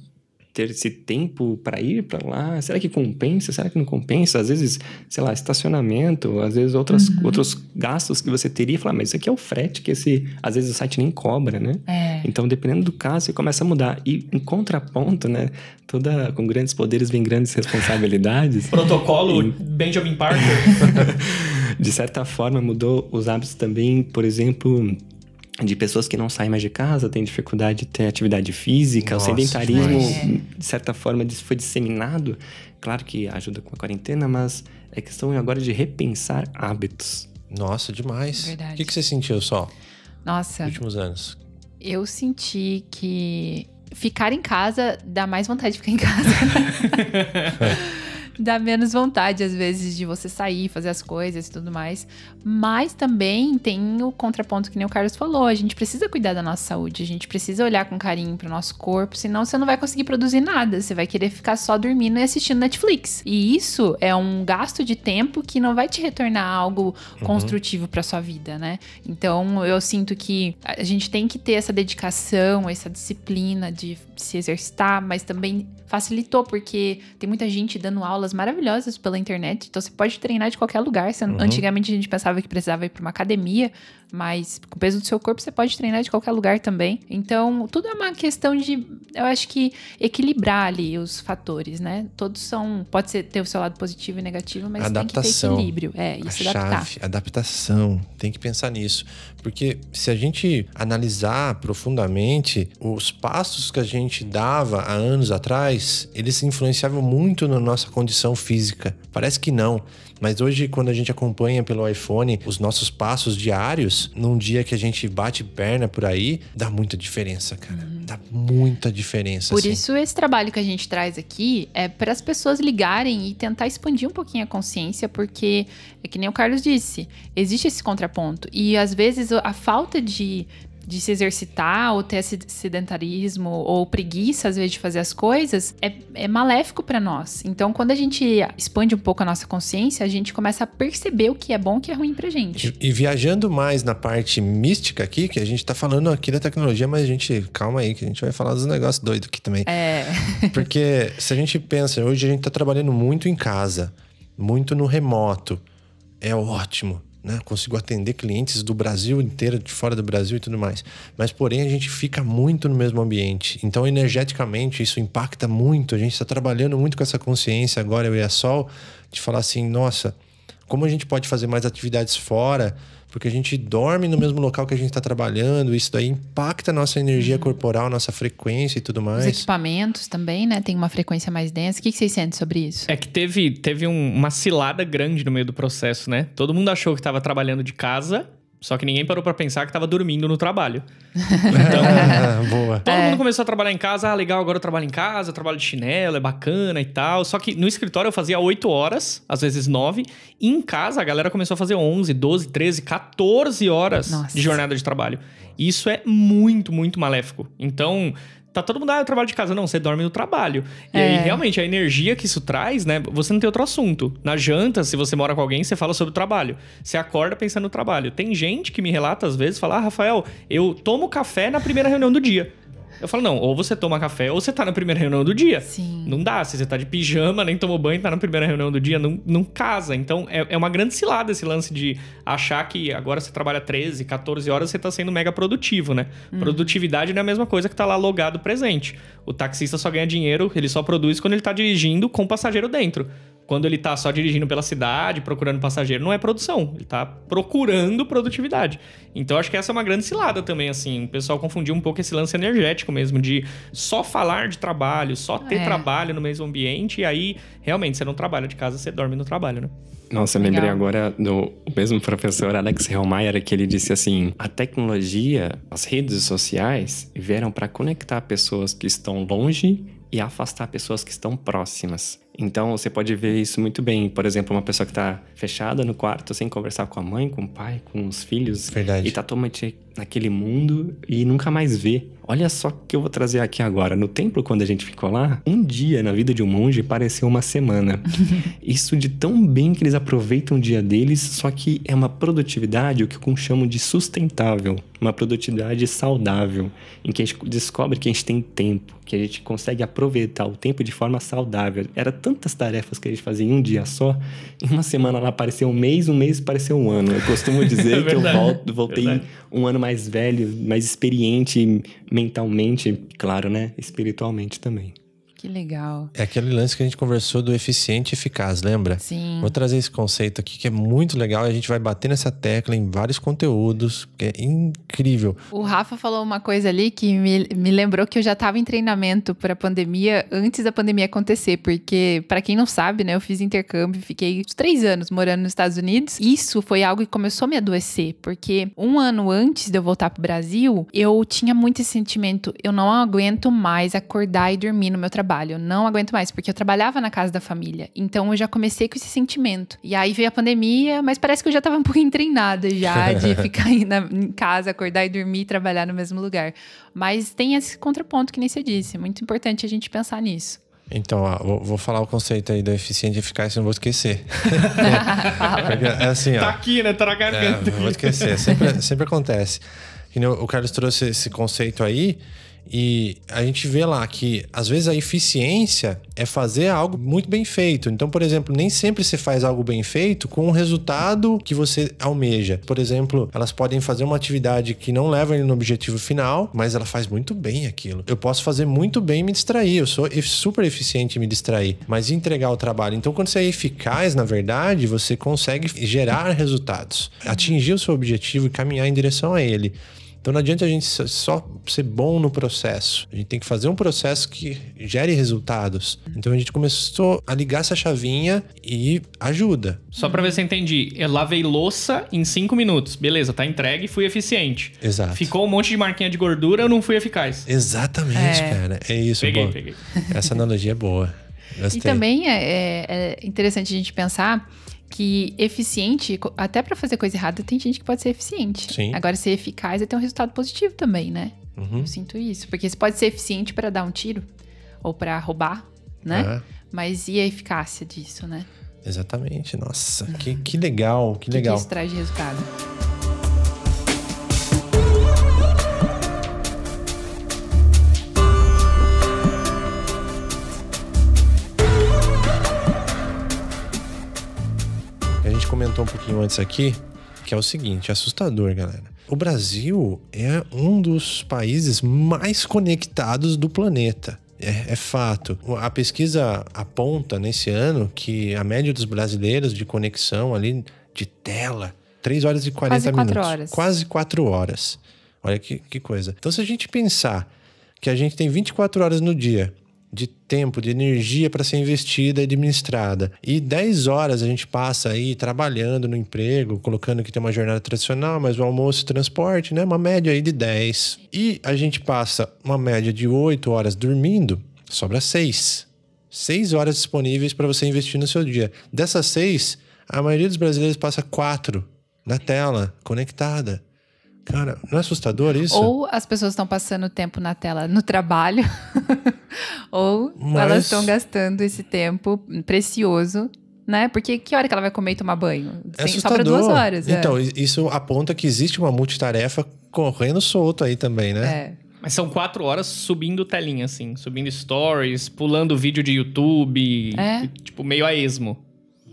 ter esse tempo para ir para lá? Será que compensa? Será que não compensa? Às vezes, sei lá, estacionamento, às vezes outras, uhum. outros gastos que você teria. Falar, mas isso aqui é o frete que esse, às vezes o site nem cobra, né? É. Então, dependendo do caso, você começa a mudar. E em contraponto, né? Toda, com grandes poderes vem grandes responsabilidades. Protocolo e... Benjamin Parker. De certa forma, mudou os hábitos também, por exemplo de pessoas que não saem mais de casa, têm dificuldade de ter atividade física, Nossa, o sedentarismo, mas... É. de certa forma, foi disseminado. Claro que ajuda com a quarentena, mas é questão agora de repensar hábitos. Nossa, demais. Verdade. O que, que você sentiu só? Nossa. Nos últimos anos. Eu senti que ficar em casa dá mais vontade de ficar em casa. dá menos vontade, às vezes, de você sair, fazer as coisas e tudo mais. Mas também tem o contraponto que nem o Carlos falou: a gente precisa cuidar da nossa saúde, a gente precisa olhar com carinho pro nosso corpo, senão você não vai conseguir produzir nada, você vai querer ficar só dormindo e assistindo Netflix. E isso é um gasto de tempo que não vai te retornar algo uhum. construtivo para sua vida, né? Então, eu sinto que a gente tem que ter essa dedicação, essa disciplina de se exercitar, mas também facilitou porque tem muita gente dando aulas aulas maravilhosas pela internet. Então você pode treinar de qualquer lugar. Você, uhum. Antigamente a gente pensava que precisava ir para uma academia mas com o peso do seu corpo você pode treinar de qualquer lugar também. Então, tudo é uma questão de, eu acho que equilibrar ali os fatores, né? Todos são, pode ser ter o seu lado positivo e negativo, mas adaptação, tem que ter equilíbrio, é, isso adaptar. Chave, adaptação, tem que pensar nisso, porque se a gente analisar profundamente os passos que a gente dava há anos atrás, eles influenciavam muito na nossa condição física. Parece que não, mas hoje, quando a gente acompanha pelo iPhone os nossos passos diários, num dia que a gente bate perna por aí, dá muita diferença, cara. Uhum. Dá muita diferença. Por assim. isso, esse trabalho que a gente traz aqui é para as pessoas ligarem e tentar expandir um pouquinho a consciência, porque é que nem o Carlos disse, existe esse contraponto. E às vezes a falta de de se exercitar, ou ter sedentarismo, ou preguiça às vezes de fazer as coisas, é, é maléfico para nós. Então, quando a gente expande um pouco a nossa consciência, a gente começa a perceber o que é bom e o que é ruim pra gente. E, e, viajando mais na parte mística aqui, que a gente tá falando aqui da tecnologia, mas a gente, calma aí, que a gente vai falar dos negócios doidos aqui também. É. Porque se a gente pensa, hoje a gente tá trabalhando muito em casa, muito no remoto. É ótimo né? Consigo atender clientes do Brasil inteiro, de fora do Brasil e tudo mais. Mas, porém, a gente fica muito no mesmo ambiente. Então, energeticamente, isso impacta muito. A gente está trabalhando muito com essa consciência agora, eu e a Sol, de falar assim: nossa, como a gente pode fazer mais atividades fora, porque a gente dorme no mesmo local que a gente está trabalhando, isso daí impacta a nossa energia uhum. corporal, nossa frequência e tudo mais. Os equipamentos também, né? Tem uma frequência mais densa. O que, que vocês sentem sobre isso? É que teve, teve um, uma cilada grande no meio do processo, né? Todo mundo achou que estava trabalhando de casa só que ninguém parou para pensar que tava dormindo no trabalho. Então, é, Boa. todo é. mundo começou a trabalhar em casa. Ah, legal, agora eu trabalho em casa, trabalho de chinelo, é bacana e tal. Só que no escritório eu fazia 8 horas, às vezes 9. E em casa a galera começou a fazer 11, 12, 13, 14 horas Nossa. de jornada de trabalho. E isso é muito, muito maléfico. Então, tá todo mundo, ah, eu trabalho de casa. Não, você dorme no trabalho. E é. aí, realmente, a energia que isso traz, né? Você não tem outro assunto. Na janta, se você mora com alguém, você fala sobre o trabalho. Você acorda pensando no trabalho. Tem gente que me relata, às vezes, falar, ah, Rafael, eu tomo café na primeira reunião do dia. Eu falo, não, ou você toma café ou você tá na primeira reunião do dia. Sim. Não dá. Se você tá de pijama, nem tomou banho, tá na primeira reunião do dia, não, não casa. Então é, é uma grande cilada esse lance de achar que agora você trabalha 13, 14 horas, você tá sendo mega produtivo, né? Hum. Produtividade não é a mesma coisa que tá lá logado presente. O taxista só ganha dinheiro, ele só produz quando ele tá dirigindo com o passageiro dentro quando ele tá só dirigindo pela cidade, procurando passageiro, não é produção. Ele tá procurando produtividade. Então acho que essa é uma grande cilada também, assim. O pessoal confundiu um pouco esse lance energético mesmo, de só falar de trabalho, só ter é. trabalho no mesmo ambiente, e aí realmente você não trabalha de casa, você dorme no trabalho, né? Nossa, eu lembrei agora do mesmo professor Alex Hellmeyer que ele disse assim: a tecnologia, as redes sociais vieram para conectar pessoas que estão longe e afastar pessoas que estão próximas. Então você pode ver isso muito bem. Por exemplo, uma pessoa que está fechada no quarto, sem conversar com a mãe, com o pai, com os filhos. Verdade. E está totalmente naquele mundo e nunca mais vê. Olha só o que eu vou trazer aqui agora. No templo, quando a gente ficou lá, um dia na vida de um monge pareceu uma semana. isso de tão bem que eles aproveitam o dia deles, só que é uma produtividade, o que eu chamo de sustentável. Uma produtividade saudável, em que a gente descobre que a gente tem tempo, que a gente consegue aproveitar o tempo de forma saudável. Era tão tantas tarefas que a gente fazia em um dia só, em uma semana ela apareceu um mês, um mês pareceu um ano. Eu costumo dizer é que eu volto, voltei verdade. um ano mais velho, mais experiente mentalmente, claro, né? Espiritualmente também. Que legal. É aquele lance que a gente conversou do eficiente e eficaz, lembra? Sim. Vou trazer esse conceito aqui que é muito legal e a gente vai bater nessa tecla em vários conteúdos, que é incrível. O Rafa falou uma coisa ali que me, me lembrou que eu já estava em treinamento para a pandemia, antes da pandemia acontecer, porque, para quem não sabe, né, eu fiz intercâmbio, fiquei uns três anos morando nos Estados Unidos. Isso foi algo que começou a me adoecer, porque um ano antes de eu voltar para o Brasil, eu tinha muito esse sentimento, eu não aguento mais acordar e dormir no meu trabalho trabalho, não aguento mais, porque eu trabalhava na casa da família. Então eu já comecei com esse sentimento. E aí veio a pandemia, mas parece que eu já tava um pouquinho treinada já de ficar na, em casa, acordar e dormir e trabalhar no mesmo lugar. Mas tem esse contraponto que nem você disse, muito importante a gente pensar nisso. Então, ó, vou, vou, falar o conceito aí da eficiente e eficácia, não vou esquecer. é assim, ó, tá aqui, né? Tá na é, garganta. É, não vou esquecer, sempre, sempre acontece. O Carlos trouxe esse conceito aí e a gente vê lá que às vezes a eficiência é fazer algo muito bem feito. Então, por exemplo, nem sempre se faz algo bem feito com o resultado que você almeja. Por exemplo, elas podem fazer uma atividade que não leva ele no objetivo final, mas ela faz muito bem aquilo. Eu posso fazer muito bem e me distrair. Eu sou super eficiente em me distrair, mas entregar o trabalho. Então, quando você é eficaz, na verdade, você consegue gerar resultados, atingir o seu objetivo e caminhar em direção a ele. Então não adianta a gente só ser bom no processo. A gente tem que fazer um processo que gere resultados. Então a gente começou a ligar essa chavinha e ajuda. Só para ver se eu entendi. Eu lavei louça em cinco minutos. Beleza, tá entregue, fui eficiente. Exato. Ficou um monte de marquinha de gordura, eu não fui eficaz. Exatamente, é. cara. É isso. Peguei, peguei. Essa analogia é boa. Gostei. E também é, é, é interessante a gente pensar que eficiente, até para fazer coisa errada, tem gente que pode ser eficiente. Sim. Agora, ser eficaz é ter um resultado positivo também, né? Uhum. Eu sinto isso. Porque você pode ser eficiente para dar um tiro ou para roubar, né? É. Mas e a eficácia disso, né? Exatamente. Nossa, uhum. que, que legal, que legal. Que, isso traz de resultado. comentou um pouquinho antes aqui, que é o seguinte, é assustador, galera. O Brasil é um dos países mais conectados do planeta. É, é, fato. A pesquisa aponta nesse ano que a média dos brasileiros de conexão ali de tela, 3 horas e 40 Quase minutos. Quatro horas. Quase 4 horas. Olha que, que coisa. Então, se a gente pensar que a gente tem 24 horas no dia de tempo, de energia para ser investida e administrada. E 10 horas a gente passa aí trabalhando no emprego, colocando que tem uma jornada tradicional, mas o almoço e transporte, né? Uma média aí de 10. E a gente passa uma média de 8 horas dormindo, sobra 6. 6 horas disponíveis para você investir no seu dia. Dessas 6, a maioria dos brasileiros passa 4 na tela, conectada. Cara, não é assustador isso? Ou as pessoas estão passando tempo na tela no trabalho, ou Mas... elas estão gastando esse tempo precioso né? Porque que hora que ela vai comer e tomar banho? É Sem, assustador. Sobra duas horas. É. Então, é. isso aponta que existe uma multitarefa correndo solto aí também, né? É. Mas são quatro horas subindo telinha, assim. Subindo stories, pulando vídeo de YouTube. É. Tipo, meio a esmo.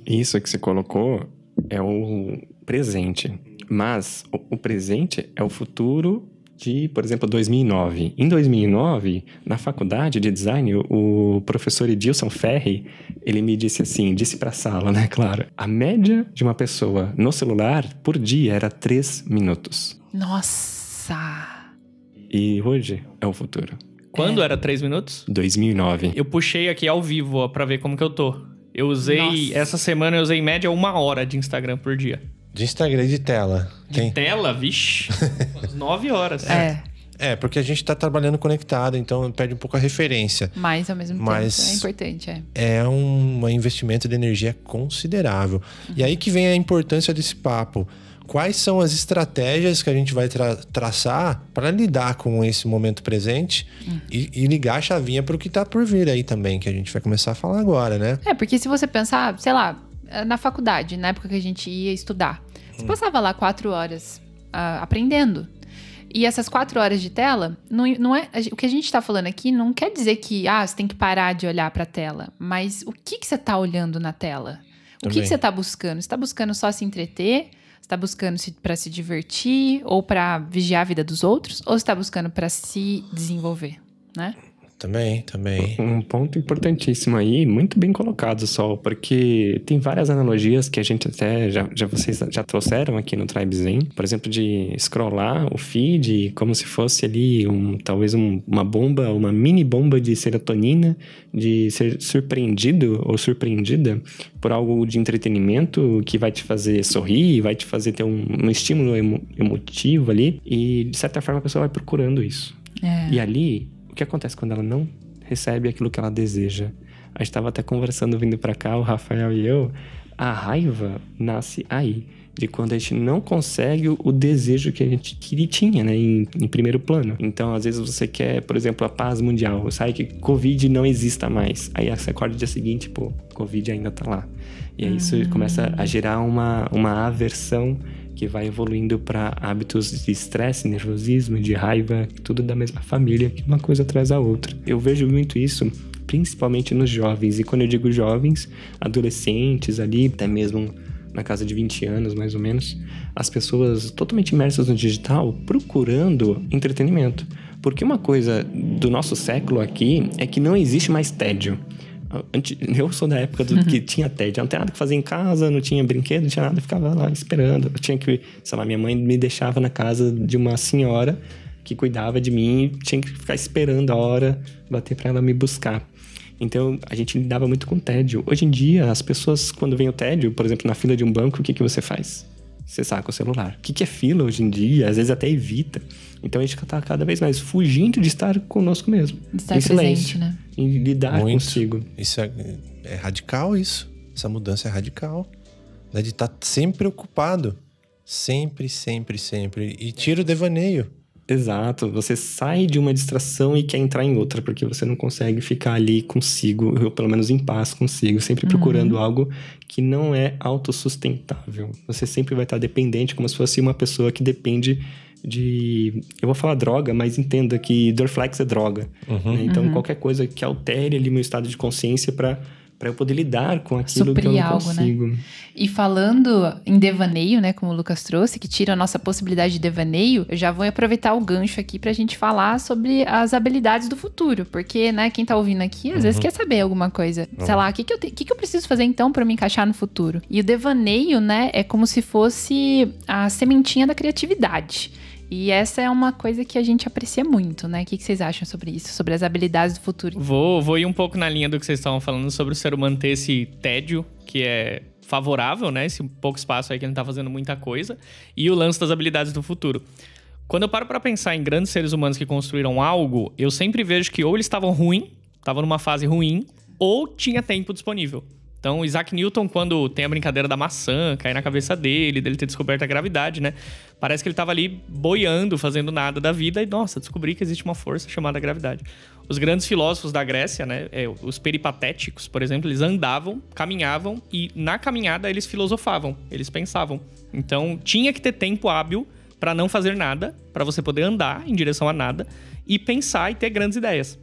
Isso que você colocou é o presente. Mas o, presente é o futuro de, por exemplo, 2009. Em 2009, na faculdade de design, o professor Edilson Ferri, ele me disse assim, disse para a sala, né, claro. A média de uma pessoa no celular por dia era 3 minutos. Nossa! E hoje é o futuro. Quando é. era 3 minutos? 2009. Eu puxei aqui ao vivo, para pra ver como que eu tô. Eu usei, Nossa. essa semana eu usei em média uma hora de Instagram por dia. De Instagram e de tela. De Tem... tela? Vixe. nove horas. É. É, porque a gente está trabalhando conectado, então perde um pouco a referência. Mas, ao mesmo Mas tempo, é importante. É, é um, investimento de energia considerável. Uhum. E aí que vem a importância desse papo. Quais são as estratégias que a gente vai tra traçar para lidar com esse momento presente uhum. e, e, ligar a chavinha para o que está por vir aí também, que a gente vai começar a falar agora, né? É, porque se você pensar, sei lá, na faculdade, na época que a gente ia estudar, você passava lá quatro horas uh, aprendendo. E essas quatro horas de tela, não, não é. O que a gente está falando aqui não quer dizer que ah, você tem que parar de olhar para a tela, mas o que, que você está olhando na tela? O que, que você está buscando? Você está buscando só se entreter? Você está buscando para se divertir ou para vigiar a vida dos outros? Ou você está buscando para se desenvolver? Né? Também, também. Um ponto importantíssimo aí, muito bem colocado, Sol, porque tem várias analogias que a gente até já, já vocês já trouxeram aqui no TribeZen, por exemplo, de scrollar o feed como se fosse ali um, talvez um, uma bomba, uma mini bomba de serotonina, de ser surpreendido ou surpreendida por algo de entretenimento que vai te fazer sorrir, vai te fazer ter um, um estímulo emo, emotivo ali, e de certa forma a pessoa vai procurando isso. É. E ali o que acontece quando ela não recebe aquilo que ela deseja? A gente estava até conversando vindo para cá, o Rafael e eu. A raiva nasce aí, de quando a gente não consegue o desejo que a gente queria tinha, né, em, em, primeiro plano. Então, às vezes você quer, por exemplo, a paz mundial, sai que Covid não exista mais. Aí você acorda no dia seguinte, pô, Covid ainda tá lá. E aí isso ah. começa a gerar uma, uma aversão que vai evoluindo para hábitos de estresse, nervosismo, de raiva, tudo da mesma família, que uma coisa atrás da outra. Eu vejo muito isso principalmente nos jovens, e quando eu digo jovens, adolescentes ali, até mesmo na casa de 20 anos, mais ou menos, as pessoas totalmente imersas no digital procurando entretenimento. Porque uma coisa do nosso século aqui é que não existe mais tédio. Eu sou da época do, uhum. que tinha tédio, não tinha nada que fazer em casa, não tinha brinquedo, não tinha nada, eu ficava lá esperando. Eu tinha que, sei lá, minha mãe me deixava na casa de uma senhora que cuidava de mim, tinha que ficar esperando a hora bater para ela me buscar. Então a gente lidava muito com tédio. Hoje em dia, as pessoas, quando vem o tédio, por exemplo, na fila de um banco, o que, que você faz? você saca o celular. O que, é fila hoje em dia? Às vezes até evita. Então a gente está cada vez mais fugindo de estar conosco mesmo. De estar em silêncio, presente, né? Em lidar Muito. consigo. Isso é, é, radical isso. Essa mudança é radical. É De estar tá sempre ocupado. Sempre, sempre, sempre. E tira o devaneio. Exato, você sai de uma distração e quer entrar em outra, porque você não consegue ficar ali consigo, ou pelo menos em paz consigo, sempre procurando uhum. algo que não é autossustentável. Você sempre vai estar dependente, como se fosse uma pessoa que depende de. Eu vou falar droga, mas entenda que Dorflex é droga. Uhum. Né? Então, uhum. qualquer coisa que altere ali meu estado de consciência para para eu poder lidar com aquilo Suprir que eu não algo, né? consigo. Né? E falando em devaneio, né, como o Lucas trouxe, que tira a nossa possibilidade de devaneio, eu já vou aproveitar o gancho aqui para a gente falar sobre as habilidades do futuro, porque, né, quem tá ouvindo aqui às uhum. vezes quer saber alguma coisa, sei lá, o que que eu, que que eu preciso fazer então para me encaixar no futuro? E o devaneio, né, é como se fosse a sementinha da criatividade. E essa é uma coisa que a gente aprecia muito, né? O que, vocês acham sobre isso, sobre as habilidades do futuro? Vou, vou ir um pouco na linha do que vocês estavam falando sobre o ser humano ter esse tédio, que é favorável, né? Esse pouco espaço aí que ele não tá fazendo muita coisa, e o lance das habilidades do futuro. Quando eu paro para pensar em grandes seres humanos que construíram algo, eu sempre vejo que ou eles estavam ruim, estavam numa fase ruim, ou tinha tempo disponível. Então, Isaac Newton, quando tem a brincadeira da maçã cair na cabeça dele, dele ter descoberto a gravidade, né? Parece que ele estava ali boiando, fazendo nada da vida e, nossa, descobri que existe uma força chamada gravidade. Os grandes filósofos da Grécia, né? É, os peripatéticos, por exemplo, eles andavam, caminhavam e na caminhada eles filosofavam, eles pensavam. Então, tinha que ter tempo hábil para não fazer nada, para você poder andar em direção a nada e pensar e ter grandes ideias.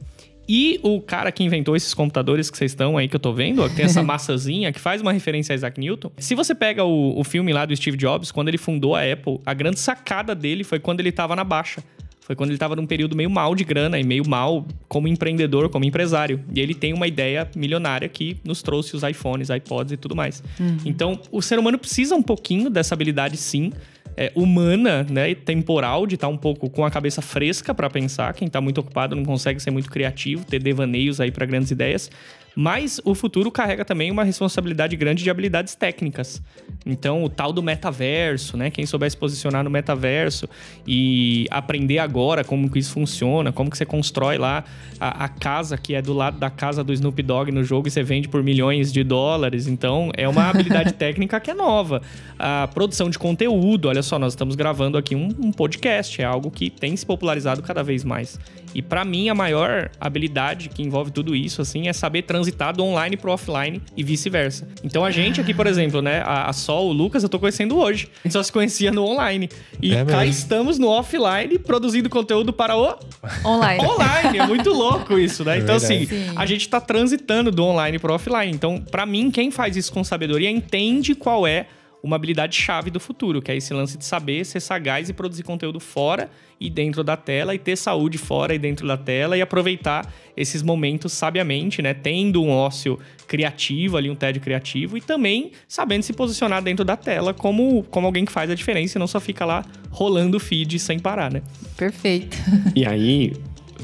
E o cara que inventou esses computadores que vocês estão aí, que eu tô vendo, ó, que tem essa massazinha, que faz uma referência a Isaac Newton. Se você pega o, o filme lá do Steve Jobs, quando ele fundou a Apple, a grande sacada dele foi quando ele tava na baixa. Foi quando ele estava num período meio mal de grana e meio mal como empreendedor, como empresário. E ele tem uma ideia milionária que nos trouxe os iPhones, iPods e tudo mais. Uhum. Então, o ser humano precisa um pouquinho dessa habilidade, sim, é, humana, né, e temporal, de estar tá um pouco com a cabeça fresca para pensar. Quem está muito ocupado não consegue ser muito criativo, ter devaneios aí para grandes ideias. Mas o futuro carrega também uma responsabilidade grande de habilidades técnicas. Então, o tal do metaverso, né? Quem souber se posicionar no metaverso e aprender agora como que isso funciona, como que você constrói lá a, a casa que é do lado da casa do Snoop Dogg no jogo e você vende por milhões de dólares. Então, é uma habilidade técnica que é nova. A produção de conteúdo, olha só, nós estamos gravando aqui um, um podcast, é algo que tem se popularizado cada vez mais. E para mim, a maior habilidade que envolve tudo isso, assim, é saber transmitir transitar do online pro offline e vice-versa. Então a gente aqui, por exemplo, né, a, a, Sol, o Lucas, eu tô conhecendo hoje. A gente só se conhecia no online. E é cá mesmo. estamos no offline produzindo conteúdo para o online. online, é muito louco isso, né? É então assim, Sim. a gente tá transitando do online pro offline. Então, para mim, quem faz isso com sabedoria entende qual é uma habilidade chave do futuro, que é esse lance de saber ser sagaz e produzir conteúdo fora e dentro da tela, e ter saúde fora e dentro da tela, e aproveitar esses momentos sabiamente, né? Tendo um ócio criativo ali, um TED criativo, e também sabendo se posicionar dentro da tela como, como alguém que faz a diferença e não só fica lá rolando feed sem parar, né? Perfeito. e aí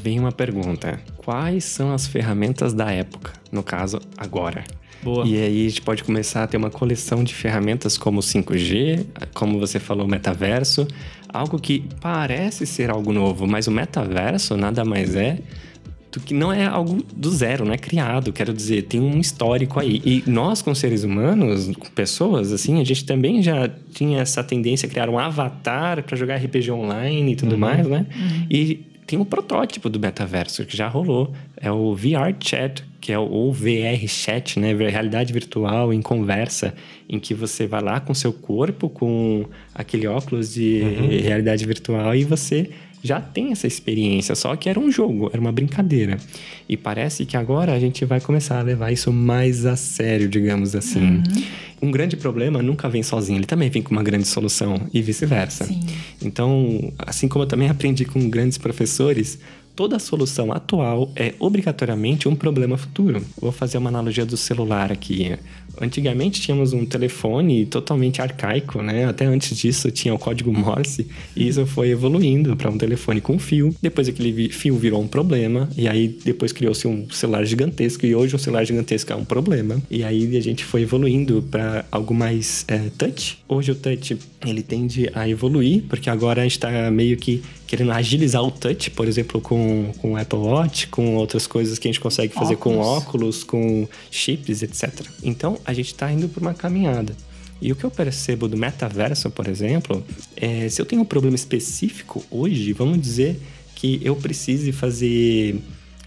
vem uma pergunta: quais são as ferramentas da época? No caso, agora Boa. E aí a gente pode começar a ter uma coleção de ferramentas como 5G, como você falou, metaverso, algo que parece ser algo novo, mas o metaverso nada mais é do que não é algo do zero, não é criado, quero dizer, tem um histórico aí. E nós, com seres humanos, com pessoas, assim, a gente também já tinha essa tendência a criar um avatar para jogar RPG online e tudo uhum. mais, né? Uhum. E tem um protótipo do metaverso que já rolou, é o VR Chat, que é o VR chat, né, realidade virtual em conversa, em que você vai lá com seu corpo com aquele óculos de uhum. realidade virtual e você já tem essa experiência, só que era um jogo, era uma brincadeira. E parece que agora a gente vai começar a levar isso mais a sério, digamos assim. Uhum. Um grande problema nunca vem sozinho, ele também vem com uma grande solução e vice-versa. Então, assim como eu também aprendi com grandes professores, toda solução atual é obrigatoriamente um problema futuro. Vou fazer uma analogia do celular aqui. Antigamente tínhamos um telefone totalmente arcaico, né? Até antes disso tinha o código Morse e isso foi evoluindo para um telefone com fio. Depois aquele fio virou um problema e aí depois criou-se um celular gigantesco e hoje um celular gigantesco é um problema. E aí a gente foi evoluindo para algo mais é, touch. Hoje o touch ele tende a evoluir porque agora a gente está meio que querendo agilizar o touch, por exemplo, com, com Apple Watch, com outras coisas que a gente consegue fazer óculos. com óculos, com chips, etc. Então, a gente está indo por uma caminhada. E o que eu percebo do metaverso, por exemplo, é, se eu tenho um problema específico hoje, vamos dizer que eu precise fazer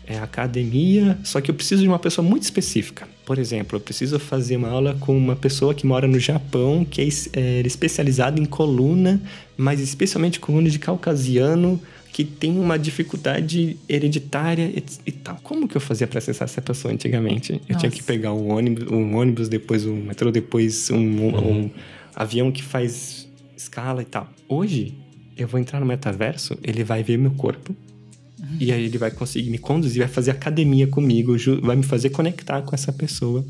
é, academia, só que eu preciso de uma pessoa muito específica. Por exemplo, eu preciso fazer uma aula com uma pessoa que mora no Japão, que é, é especializada em coluna mas especialmente coluna de caucasiano que tem uma dificuldade hereditária e, tal. Como que eu fazia para acessar essa pessoa antigamente? Nossa. Eu tinha que pegar um ônibus, um ônibus depois um metrô, depois um, uhum. um avião que faz escala e tal. Hoje, eu vou entrar no metaverso, ele vai ver meu corpo, e aí ele vai conseguir me conduzir, vai fazer academia comigo, vai me fazer conectar com essa pessoa.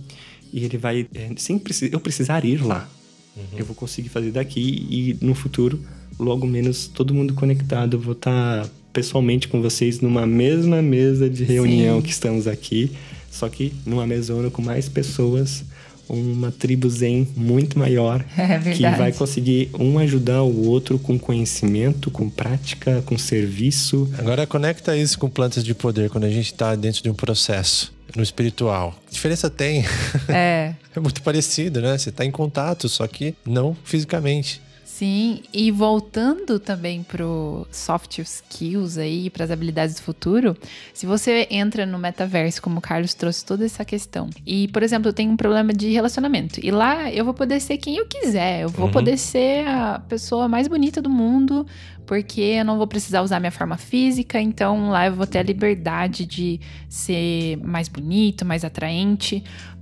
E ele vai, é, sem precis eu precisar ir lá, uhum. eu vou conseguir fazer daqui e no futuro logo menos todo mundo conectado. Eu vou estar pessoalmente com vocês numa mesma mesa de reunião Sim. que estamos aqui, só que numa mesona com mais pessoas, uma tribo zen muito maior, é que vai conseguir um ajudar o outro com conhecimento, com prática, com serviço. Agora conecta isso com plantas de poder quando a gente está dentro de um processo no espiritual. diferença tem? É. é muito parecido, né? Você está em contato, só que não fisicamente. Sim, e voltando também pro soft skills aí, para as habilidades do futuro, se você entra no metaverso, como o Carlos trouxe toda essa questão, e, por exemplo, eu tenho um problema de relacionamento, e lá eu vou poder ser quem eu quiser, eu vou uhum. poder ser a pessoa mais bonita do mundo, porque eu não vou precisar usar minha forma física, então lá eu vou ter a liberdade de ser mais bonito, mais atraente.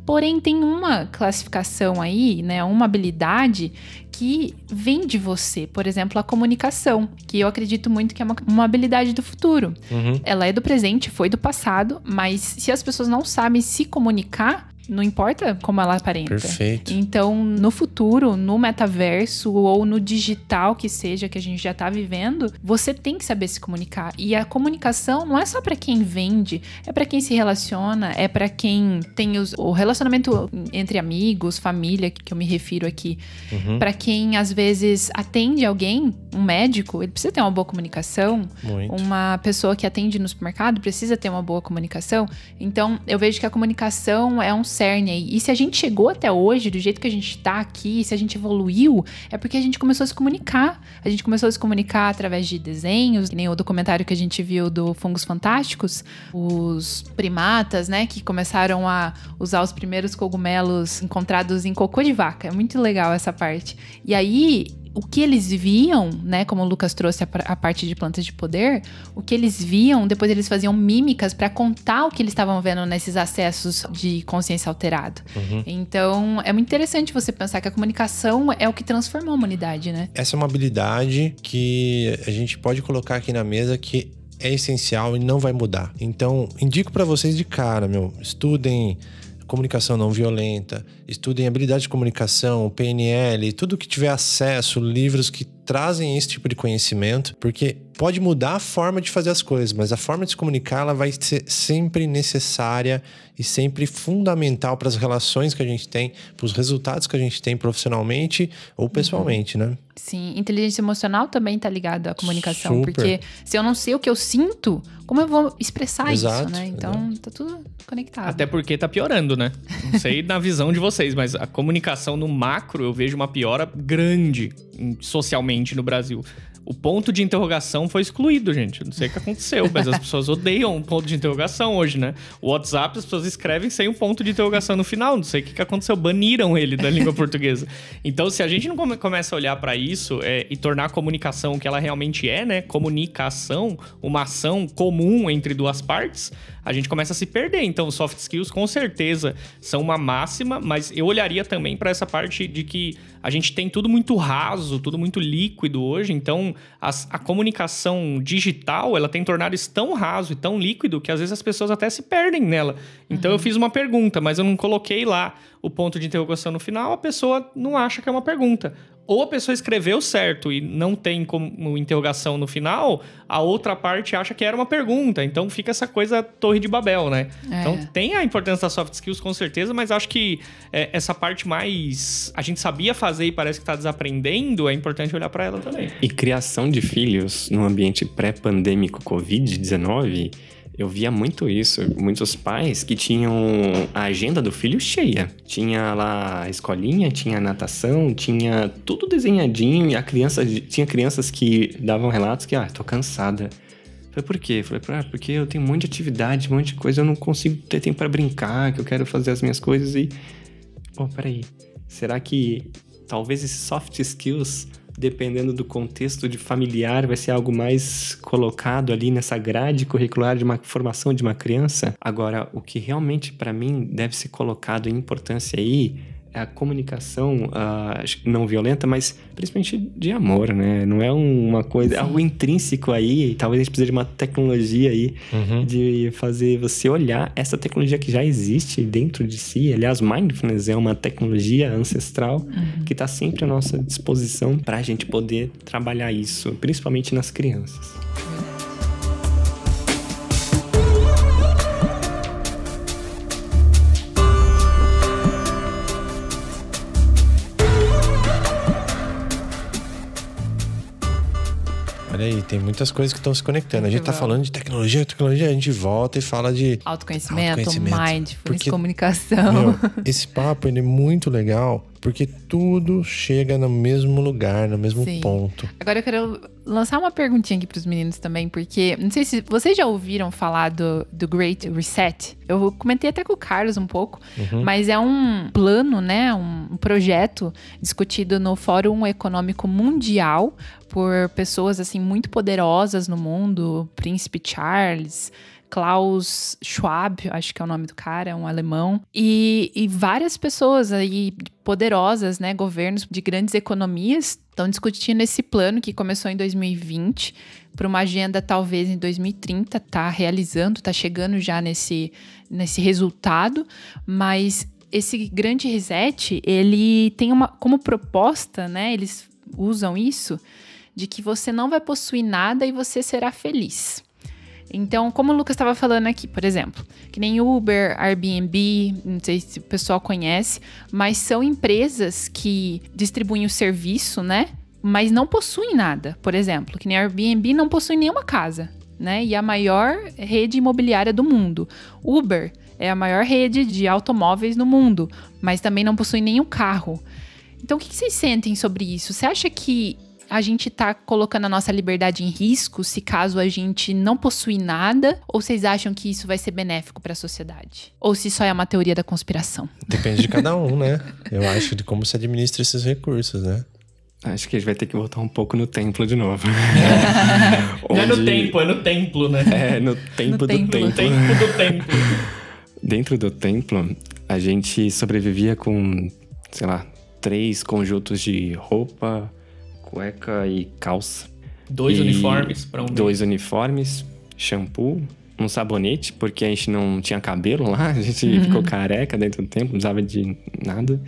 Porém, tem uma classificação aí, né, uma habilidade que vem de você. Por exemplo, a comunicação, que eu acredito muito que é uma, uma habilidade do futuro. Uhum. Ela é do presente, foi do passado, mas se as pessoas não sabem se comunicar, não importa como ela aparenta. Perfeito. Então, no futuro, no metaverso ou no digital que seja que a gente já tá vivendo, você tem que saber se comunicar. E a comunicação não é só para quem vende, é para quem se relaciona, é para quem tem os, o relacionamento entre amigos, família, que eu me refiro aqui. Uhum. Para quem às vezes atende alguém, um médico, ele precisa ter uma boa comunicação. Muito. Uma pessoa que atende no supermercado precisa ter uma boa comunicação. Então, eu vejo que a comunicação é um cerne aí. E se a gente chegou até hoje, do jeito que a gente tá aqui, se a gente evoluiu, é porque a gente começou a se comunicar. A gente começou a se comunicar através de desenhos, que nem o documentário que a gente viu do Fungos Fantásticos, os primatas, né, que começaram a usar os primeiros cogumelos encontrados em cocô de vaca. É muito legal essa parte. E aí, o que eles viam, né, como o Lucas trouxe a, a, parte de plantas de poder, o que eles viam, depois eles faziam mímicas para contar o que eles estavam vendo nesses acessos de consciência alterada. Uhum. Então, é muito interessante você pensar que a comunicação é o que transformou a humanidade, né? Essa é uma habilidade que a gente pode colocar aqui na mesa que é essencial e não vai mudar. Então, indico para vocês de cara, meu, estudem comunicação não violenta, estudem habilidade de comunicação, PNL, tudo que tiver acesso, livros que trazem esse tipo de conhecimento, porque pode mudar a forma de fazer as coisas, mas a forma de se comunicar ela vai ser sempre necessária e sempre fundamental para as relações que a gente tem, para os resultados que a gente tem profissionalmente ou uhum. pessoalmente, uhum. né? Sim, inteligência emocional também está ligada à comunicação, Super. porque se eu não sei o que eu sinto, como eu vou expressar exato, isso, né? Então exato. tá tudo conectado. Até porque tá piorando, né? Não sei na visão de vocês, mas a comunicação no macro eu vejo uma piora grande socialmente no Brasil. O ponto de interrogação foi excluído, gente. não sei o que aconteceu, mas as pessoas odeiam o ponto de interrogação hoje, né? O WhatsApp, as pessoas escrevem sem o um ponto de interrogação no final. Não sei o que, que aconteceu. Baniram ele da língua portuguesa. Então, se a gente não come começa a olhar para isso é, e tornar a comunicação o que ela realmente é, né? Comunicação, uma ação comum entre duas partes, a gente começa a se perder. Então, soft skills com certeza são uma máxima, mas eu olharia também para essa parte de que a gente tem tudo muito raso, tudo muito líquido hoje. Então, a comunicação digital ela tem tornado isso tão raso e tão líquido que às vezes as pessoas até se perdem nela. Então, uhum. eu fiz uma pergunta, mas eu não coloquei lá o ponto de interrogação no final, a pessoa não acha que é uma pergunta ou a pessoa escreveu certo e não tem como interrogação no final, a outra parte acha que era uma pergunta. Então fica essa coisa torre de Babel, né? É. Então tem a importância das soft skills com certeza, mas acho que é, essa parte mais a gente sabia fazer e parece que está desaprendendo, é importante olhar para ela também. E criação de filhos num ambiente pré-pandêmico COVID-19 eu via muito isso, muitos pais que tinham a agenda do filho cheia. Tinha lá a escolinha, tinha natação, tinha tudo desenhadinho e a criança tinha crianças que davam relatos que, ah, tô cansada. Falei, por quê? Falei, ah, porque eu tenho um monte de atividade, um monte de coisa, eu não consigo ter tempo para brincar, que eu quero fazer as minhas coisas e. Pô, peraí. Será que talvez esses soft skills dependendo do contexto de familiar, vai ser algo mais colocado ali nessa grade curricular de uma formação de uma criança. Agora, o que realmente para mim deve ser colocado em importância aí a comunicação uh, não violenta, mas principalmente de amor, né? Não é uma coisa, Sim. É algo intrínseco aí. Talvez a gente precise de uma tecnologia aí uhum. de fazer você olhar essa tecnologia que já existe dentro de si. Aliás, mindfulness é uma tecnologia ancestral uhum. que está sempre à nossa disposição para a gente poder trabalhar isso, principalmente nas crianças. Né? tem muitas coisas que estão se conectando. A gente está falando de tecnologia, tecnologia, a gente volta e fala de autoconhecimento, autoconhecimento. mindfulness, porque, comunicação. Meu, esse papo ele é muito legal porque tudo chega no mesmo lugar, no mesmo Sim. ponto. Agora eu quero lançar uma perguntinha aqui para os meninos também, porque não sei se vocês já ouviram falar do, do Great Reset. Eu comentei até com o Carlos um pouco, uhum. mas é um plano, né, um projeto discutido no Fórum Econômico Mundial por pessoas assim muito poderosas no mundo, Príncipe Charles, Klaus Schwab, acho que é o nome do cara, é um alemão, e, e várias pessoas aí poderosas, né, governos de grandes economias estão discutindo esse plano que começou em 2020 para uma agenda talvez em 2030, tá realizando, tá chegando já nesse nesse resultado, mas esse grande reset, ele tem uma como proposta, né, eles usam isso de que você não vai possuir nada e você será feliz. Então, como o Lucas estava falando aqui, por exemplo, que nem Uber, Airbnb, não sei se o pessoal conhece, mas são empresas que distribuem o serviço, né? Mas não possuem nada, por exemplo, que nem Airbnb não possui nenhuma casa, né? E a maior rede imobiliária do mundo. Uber é a maior rede de automóveis no mundo, mas também não possui nenhum carro. Então, o que vocês sentem sobre isso? Você acha que a gente tá colocando a nossa liberdade em risco se caso a gente não possui nada? Ou vocês acham que isso vai ser benéfico para a sociedade? Ou se só é uma teoria da conspiração? Depende de cada um, né? Eu acho de como se administra esses recursos, né? Acho que a gente vai ter que voltar um pouco no templo de novo. É. Onde... Não é no templo é no templo, né? É, no tempo no do templo. templo. No tempo do templo. Dentro do templo, a gente sobrevivia com, sei lá, três conjuntos de roupa, cueca e calça. Dois e uniformes para um Dois mês. uniformes, shampoo, um sabonete, porque a gente não tinha cabelo lá, a gente uhum. ficou careca dentro do tempo, não usava de nada.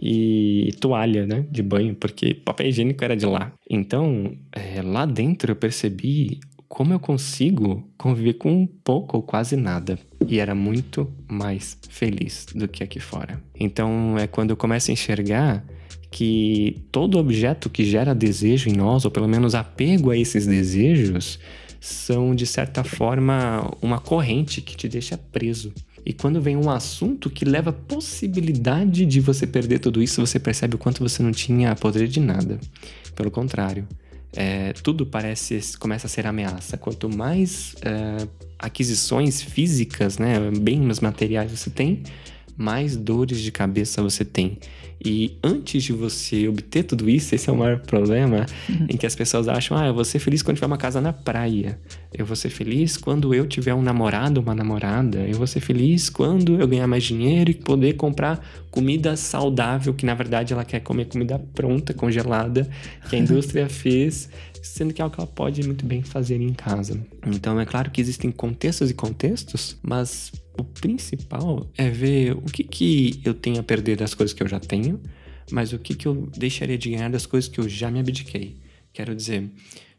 E toalha, né, de banho, porque papel higiênico era de lá. Então, é, lá dentro eu percebi como eu consigo conviver com um pouco ou quase nada? E era muito mais feliz do que aqui fora. Então é quando eu começo a enxergar que todo objeto que gera desejo em nós, ou pelo menos apego a esses desejos, são de certa forma uma corrente que te deixa preso. E quando vem um assunto que leva a possibilidade de você perder tudo isso, você percebe o quanto você não tinha poder de nada. Pelo contrário, é, tudo parece começa a ser ameaça. Quanto mais é, aquisições físicas, né, bens materiais você tem, mais dores de cabeça você tem. E antes de você obter tudo isso, esse é o maior problema uhum. em que as pessoas acham: ah, eu vou ser feliz quando tiver uma casa na praia. Eu vou ser feliz quando eu tiver um namorado, uma namorada. Eu vou ser feliz quando eu ganhar mais dinheiro e poder comprar comida saudável, que na verdade ela quer comer comida pronta, congelada, que a indústria fez sendo que é algo que ela pode muito bem fazer em casa. Então é claro que existem contextos e contextos, mas o principal é ver o que, que eu tenho a perder das coisas que eu já tenho, mas o que, que eu deixaria de ganhar das coisas que eu já me abdiquei. Quero dizer,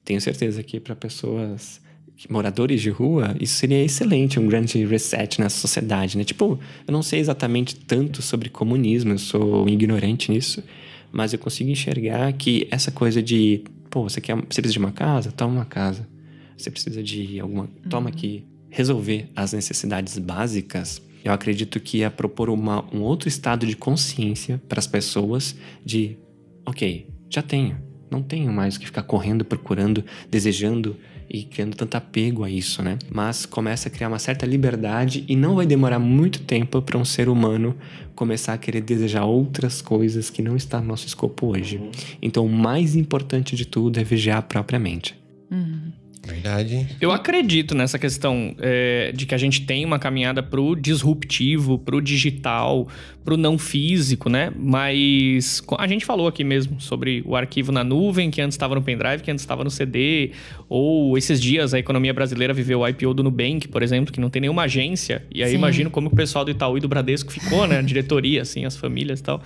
tenho certeza que para pessoas moradores de rua, isso seria excelente, um grande reset na sociedade, né? Tipo, eu não sei exatamente tanto sobre comunismo, eu sou ignorante nisso, mas eu consigo enxergar que essa coisa de pô, você quer, você precisa de uma casa? Toma uma casa. Você precisa de alguma, toma uhum. aqui. Resolver as necessidades básicas, eu acredito que ia é propor uma, um outro estado de consciência para as pessoas de, ok, já tenho, não tenho mais o que ficar correndo, procurando, desejando e criando tanto apego a isso, né? Mas começa a criar uma certa liberdade e não vai demorar muito tempo para um ser humano começar a querer desejar outras coisas que não está no nosso escopo hoje. Uhum. Então, o mais importante de tudo é vigiar a própria mente. Uhum. Verdade. Eu acredito nessa questão é, de que a gente tem uma caminhada pro disruptivo, pro digital, pro não físico, né? Mas a gente falou aqui mesmo sobre o arquivo na nuvem, que antes estava no pendrive, que antes estava no CD, ou esses dias a economia brasileira viveu o IPO do Nubank, por exemplo, que não tem nenhuma agência. E aí Sim. imagino como o pessoal do Itaú e do Bradesco ficou, né? A diretoria, assim, as famílias e tal.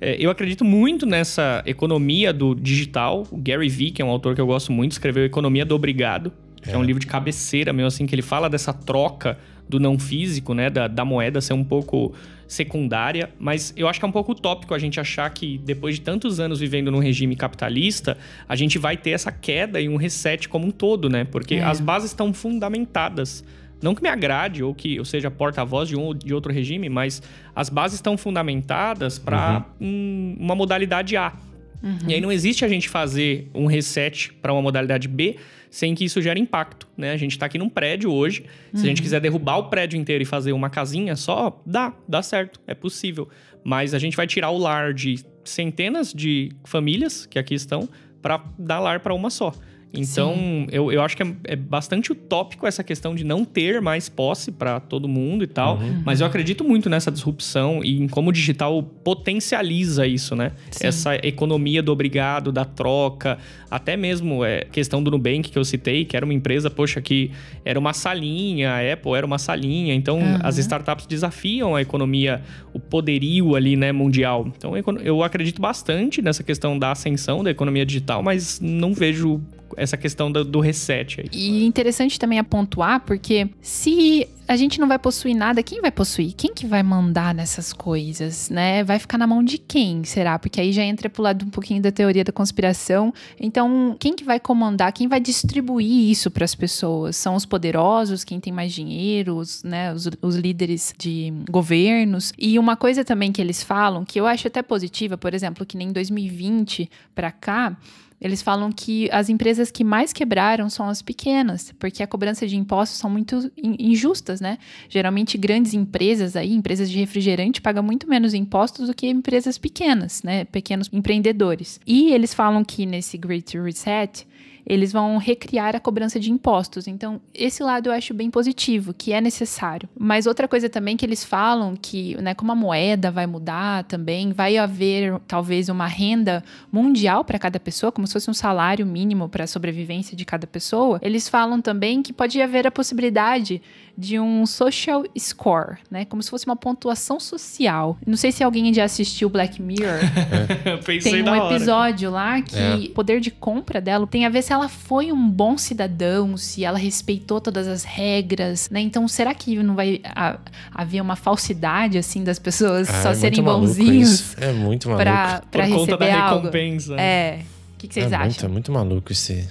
É, eu acredito muito nessa economia do digital. O Gary Vee, que é um autor que eu gosto muito, escreveu Economia do Obrigado, que é, é um livro de cabeceira, meio assim, que ele fala dessa troca do não físico, né? Da, da moeda ser um pouco secundária, mas eu acho que é um pouco utópico a gente achar que depois de tantos anos vivendo num regime capitalista, a gente vai ter essa queda e um reset como um todo, né? Porque é. as bases estão fundamentadas não que me agrade ou que eu seja porta-voz de um ou de outro regime, mas as bases estão fundamentadas para uhum. um, uma modalidade A. Uhum. E aí não existe a gente fazer um reset para uma modalidade B sem que isso gere impacto, né? A gente está aqui num prédio hoje. Se a gente uhum. quiser derrubar o prédio inteiro e fazer uma casinha só, dá, dá certo, é possível. Mas a gente vai tirar o lar de centenas de famílias que aqui estão para dar lar para uma só. Então, eu, eu acho que é, é, bastante utópico essa questão de não ter mais posse para todo mundo e tal. Uhum. Mas eu acredito muito nessa disrupção e em como o digital potencializa isso, né? Sim. Essa economia do obrigado, da troca, até mesmo é, questão do Nubank que eu citei, que era uma empresa, poxa, que era uma salinha, a Apple era uma salinha. Então, uhum. as startups desafiam a economia, o poderio ali, né, mundial. Então, eu acredito bastante nessa questão da ascensão da economia digital, mas não vejo essa questão do, do reset aí. E interessante também a pontuar, porque se a gente não vai possuir nada, quem vai possuir? Quem que vai mandar nessas coisas, né? Vai ficar na mão de quem, será? Porque aí já entra pro lado um pouquinho da teoria da conspiração. Então, quem que vai comandar? Quem vai distribuir isso para as pessoas? São os poderosos, quem tem mais dinheiro, os, né, os, os líderes de governos. E uma coisa também que eles falam, que eu acho até positiva, por exemplo, que nem 2020 para cá, eles falam que as empresas que mais quebraram são as pequenas, porque a cobrança de impostos são muito injustas, né? Geralmente grandes empresas aí, empresas de refrigerante, pagam muito menos impostos do que empresas pequenas, né? Pequenos empreendedores. E eles falam que nesse Great Reset eles vão recriar a cobrança de impostos. Então, esse lado eu acho bem positivo, que é necessário. Mas outra coisa também que eles falam que, né, como a moeda vai mudar também, vai haver talvez uma renda mundial para cada pessoa, como se fosse um salário mínimo para a sobrevivência de cada pessoa. Eles falam também que pode haver a possibilidade de um social score, né? Como se fosse uma pontuação social. Não sei se alguém já assistiu Black Mirror. É. Eu pensei tem um episódio lá que é. o poder de compra dela tem a ver se ela foi um bom cidadão, se ela respeitou todas as regras, né? Então, será que não vai haver uma falsidade assim das pessoas ah, é só é serem bonzinhos? É muito maluco. Pra, pra Por receber conta da algo. recompensa. Né? É. O que, que vocês é acham? Muito, é muito maluco esse,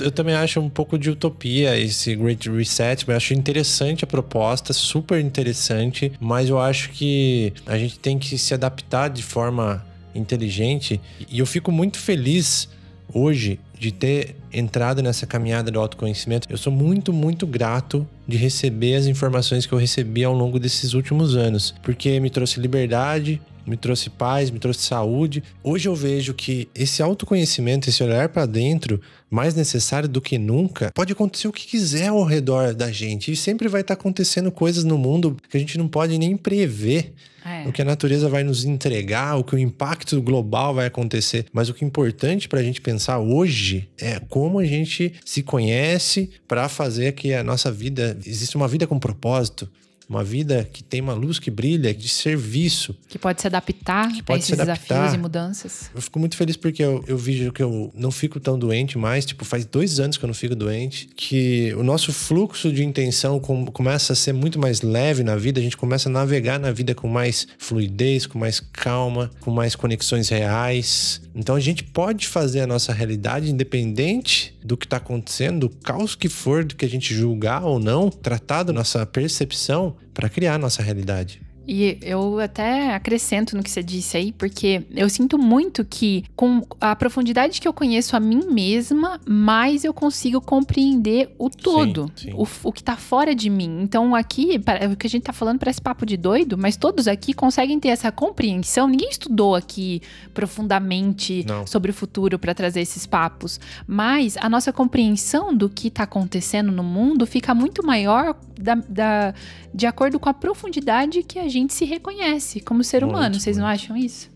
eu também acho um pouco de utopia esse Great Reset, mas eu acho interessante a proposta, super interessante, mas eu acho que a gente tem que se adaptar de forma inteligente e eu fico muito feliz hoje de ter entrado nessa caminhada do autoconhecimento. Eu sou muito, muito grato de receber as informações que eu recebi ao longo desses últimos anos, porque me trouxe liberdade, me trouxe paz, me trouxe saúde. Hoje eu vejo que esse autoconhecimento, esse olhar para dentro, mais necessário do que nunca, pode acontecer o que quiser ao redor da gente. E sempre vai estar tá acontecendo coisas no mundo que a gente não pode nem prever. É. O que a natureza vai nos entregar, o que o impacto global vai acontecer. Mas o que é importante para a gente pensar hoje é como a gente se conhece para fazer que a nossa vida existe uma vida com propósito uma vida que tem uma luz que brilha, de serviço. Que pode se adaptar que pode a esses se adaptar. desafios e mudanças. Eu fico muito feliz porque eu, eu vejo que eu não fico tão doente mais, tipo, faz dois anos que eu não fico doente, que o nosso fluxo de intenção com, começa a ser muito mais leve na vida, a gente começa a navegar na vida com mais fluidez, com mais calma, com mais conexões reais. Então a gente pode fazer a nossa realidade independente do que está acontecendo, do caos que for, do que a gente julgar ou não, tratado nossa percepção para criar a nossa realidade. E eu até acrescento no que você disse aí, porque eu sinto muito que, com a profundidade que eu conheço a mim mesma, mais eu consigo compreender o todo, sim, sim. O, o, que tá fora de mim. Então, aqui, o que a gente tá falando parece papo de doido, mas todos aqui conseguem ter essa compreensão. Ninguém estudou aqui profundamente Não. sobre o futuro para trazer esses papos, mas a nossa compreensão do que tá acontecendo no mundo fica muito maior da, da de acordo com a profundidade que a gente se reconhece como ser muito, humano. Vocês muito. não acham isso?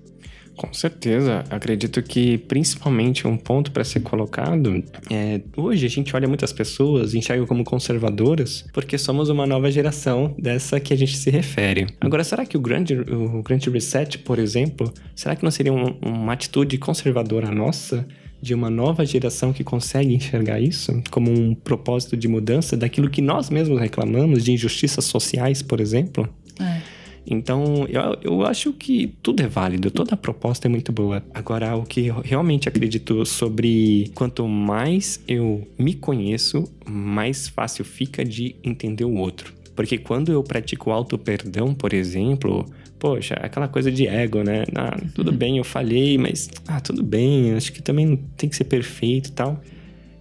Com certeza, acredito que principalmente um ponto para ser colocado é hoje a gente olha muitas pessoas, enxerga como conservadoras, porque somos uma nova geração dessa que a gente se refere. Agora, será que o grande, o grande reset, por exemplo, será que não seria um, uma atitude conservadora nossa? de uma nova geração que consegue enxergar isso como um propósito de mudança daquilo que nós mesmos reclamamos, de injustiças sociais, por exemplo. É. Então, eu, eu acho que tudo é válido, toda proposta é muito boa. Agora, o que eu realmente acredito sobre quanto mais eu me conheço, mais fácil fica de entender o outro. Porque quando eu pratico auto-perdão, por exemplo, poxa, aquela coisa de ego, né? Ah, tudo uhum. bem, eu falhei, mas ah, tudo bem, acho que também tem que ser perfeito e tal.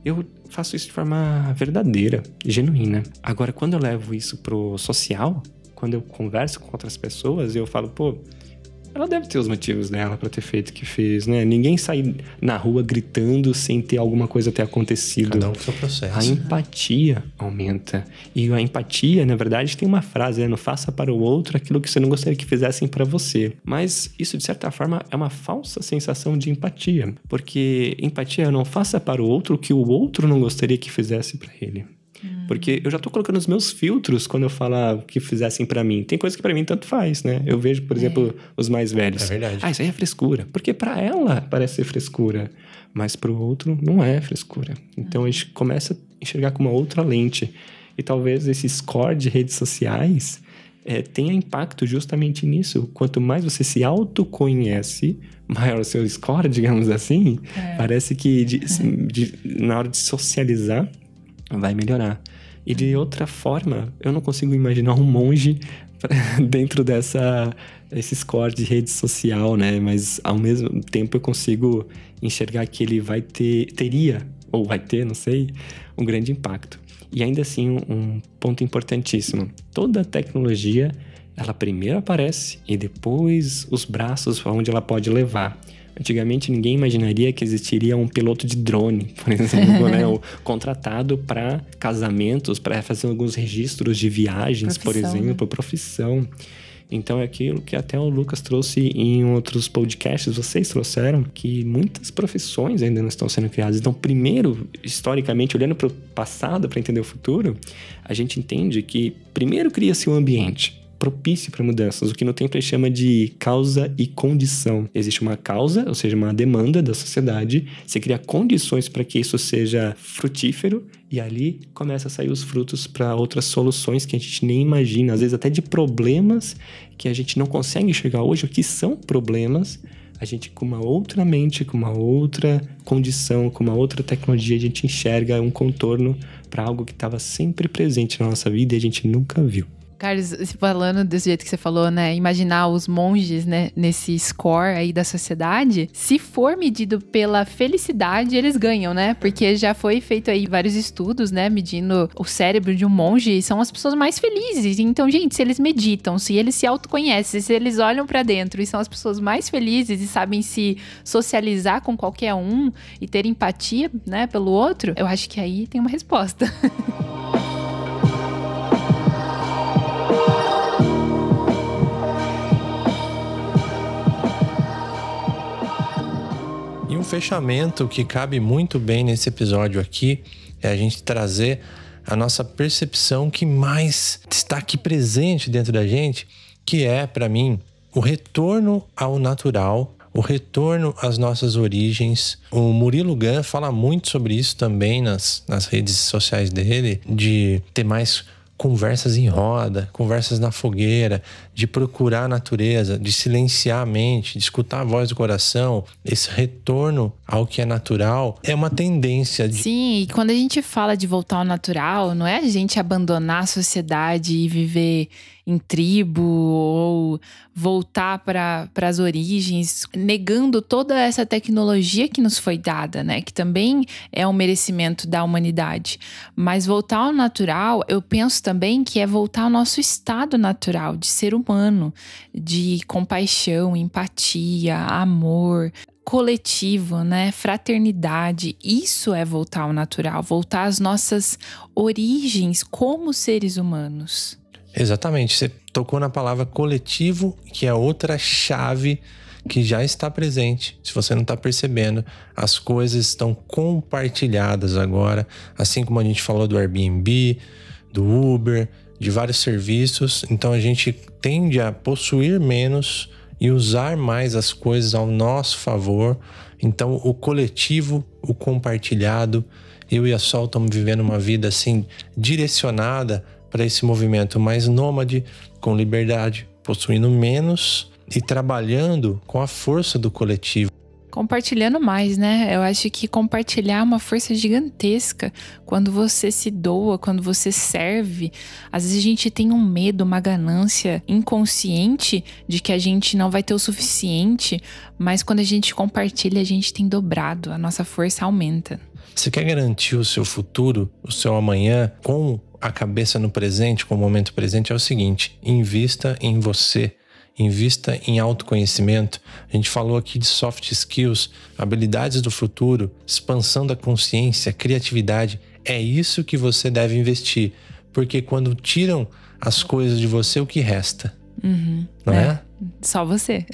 Eu faço isso de forma verdadeira, genuína. Agora, quando eu levo isso pro social, quando eu converso com outras pessoas, eu falo, pô, ela deve ter os motivos dela para ter feito o que fez, né? Ninguém sai na rua gritando sem ter alguma coisa ter acontecido. Cada um seu processo. A empatia aumenta. E a empatia, na verdade, tem uma frase, né? Não faça para o outro aquilo que você não gostaria que fizessem para você. Mas isso, de certa forma, é uma falsa sensação de empatia. Porque empatia é não faça para o outro o que o outro não gostaria que fizesse para ele. Porque eu já tô colocando os meus filtros quando eu falar o que fizessem para mim. Tem coisa que para mim tanto faz, né? Eu vejo, por é. exemplo, os mais velhos. É verdade. Ah, isso aí é frescura. Porque para ela parece ser frescura, mas para o outro não é frescura. Então a gente começa a enxergar com uma outra lente. E talvez esse score de redes sociais é, tenha impacto justamente nisso. Quanto mais você se autoconhece, maior o seu score, digamos assim. É. Parece que de, de, na hora de socializar, vai melhorar. E de outra forma, eu não consigo imaginar um monge dentro dessa esses core de rede social, né? Mas ao mesmo tempo eu consigo enxergar que ele vai ter teria ou vai ter, não sei, um grande impacto. E ainda assim, um ponto importantíssimo. Toda tecnologia, ela primeiro aparece e depois os braços para onde ela pode levar. Antigamente ninguém imaginaria que existiria um piloto de drone, por exemplo, né? Ou contratado para casamentos, para fazer alguns registros de viagens, profissão, por exemplo, né? profissão. Então é aquilo que até o Lucas trouxe em outros podcasts, vocês trouxeram, que muitas profissões ainda não estão sendo criadas. Então, primeiro, historicamente, olhando para o passado para entender o futuro, a gente entende que primeiro cria-se o um ambiente propício para mudanças, o que no ele chama de causa e condição. Existe uma causa, ou seja, uma demanda da sociedade, você cria condições para que isso seja frutífero e ali começa a sair os frutos para outras soluções que a gente nem imagina, às vezes até de problemas que a gente não consegue chegar hoje, o que são problemas, a gente com uma outra mente, com uma outra condição, com uma outra tecnologia, a gente enxerga um contorno para algo que estava sempre presente na nossa vida e a gente nunca viu. Carlos, falando desse jeito que você falou, né? Imaginar os monges, né? Nesse score aí da sociedade. Se for medido pela felicidade, eles ganham, né? Porque já foi feito aí vários estudos, né? Medindo o cérebro de um monge. São as pessoas mais felizes. Então, gente, se eles meditam, se eles se autoconhecem, se eles olham para dentro e são as pessoas mais felizes e sabem se socializar com qualquer um e ter empatia, né? Pelo outro, eu acho que aí tem uma resposta. um fechamento que cabe muito bem nesse episódio aqui é a gente trazer a nossa percepção que mais está aqui presente dentro da gente, que é, para mim, o retorno ao natural, o retorno às nossas origens. O Murilo Gun fala muito sobre isso também nas, nas redes sociais dele, de ter mais conversas em roda, conversas na fogueira, de procurar a natureza, de silenciar a mente, de escutar a voz do coração, esse retorno ao que é natural é uma tendência. De... Sim, e quando a gente fala de voltar ao natural, não é a gente abandonar a sociedade e viver em tribo ou voltar para as origens, negando toda essa tecnologia que nos foi dada, né? Que também é um merecimento da humanidade. Mas voltar ao natural, eu penso também que é voltar ao nosso estado natural de ser humano, de compaixão, empatia, amor, coletivo, né? Fraternidade. Isso é voltar ao natural, voltar às nossas origens como seres humanos. Exatamente. Você tocou na palavra coletivo, que é outra chave que já está presente. Se você não está percebendo, as coisas estão compartilhadas agora, assim como a gente falou do Airbnb, do Uber, de vários serviços. Então a gente tende a possuir menos e usar mais as coisas ao nosso favor. Então o coletivo, o compartilhado, eu e a Sol estamos vivendo uma vida assim direcionada para esse movimento mais nômade, com liberdade, possuindo menos e trabalhando com a força do coletivo. Compartilhando mais, né? Eu acho que compartilhar é uma força gigantesca quando você se doa, quando você serve. Às vezes a gente tem um medo, uma ganância inconsciente de que a gente não vai ter o suficiente, mas quando a gente compartilha, a gente tem dobrado, a nossa força aumenta. Você quer garantir o seu futuro, o seu amanhã com a cabeça no presente, com o momento presente, é o seguinte: invista em você, invista em autoconhecimento. A gente falou aqui de soft skills, habilidades do futuro, expansão da consciência, criatividade. É isso que você deve investir, porque quando tiram as coisas de você, o que resta? Uhum. Não é? é? Só você.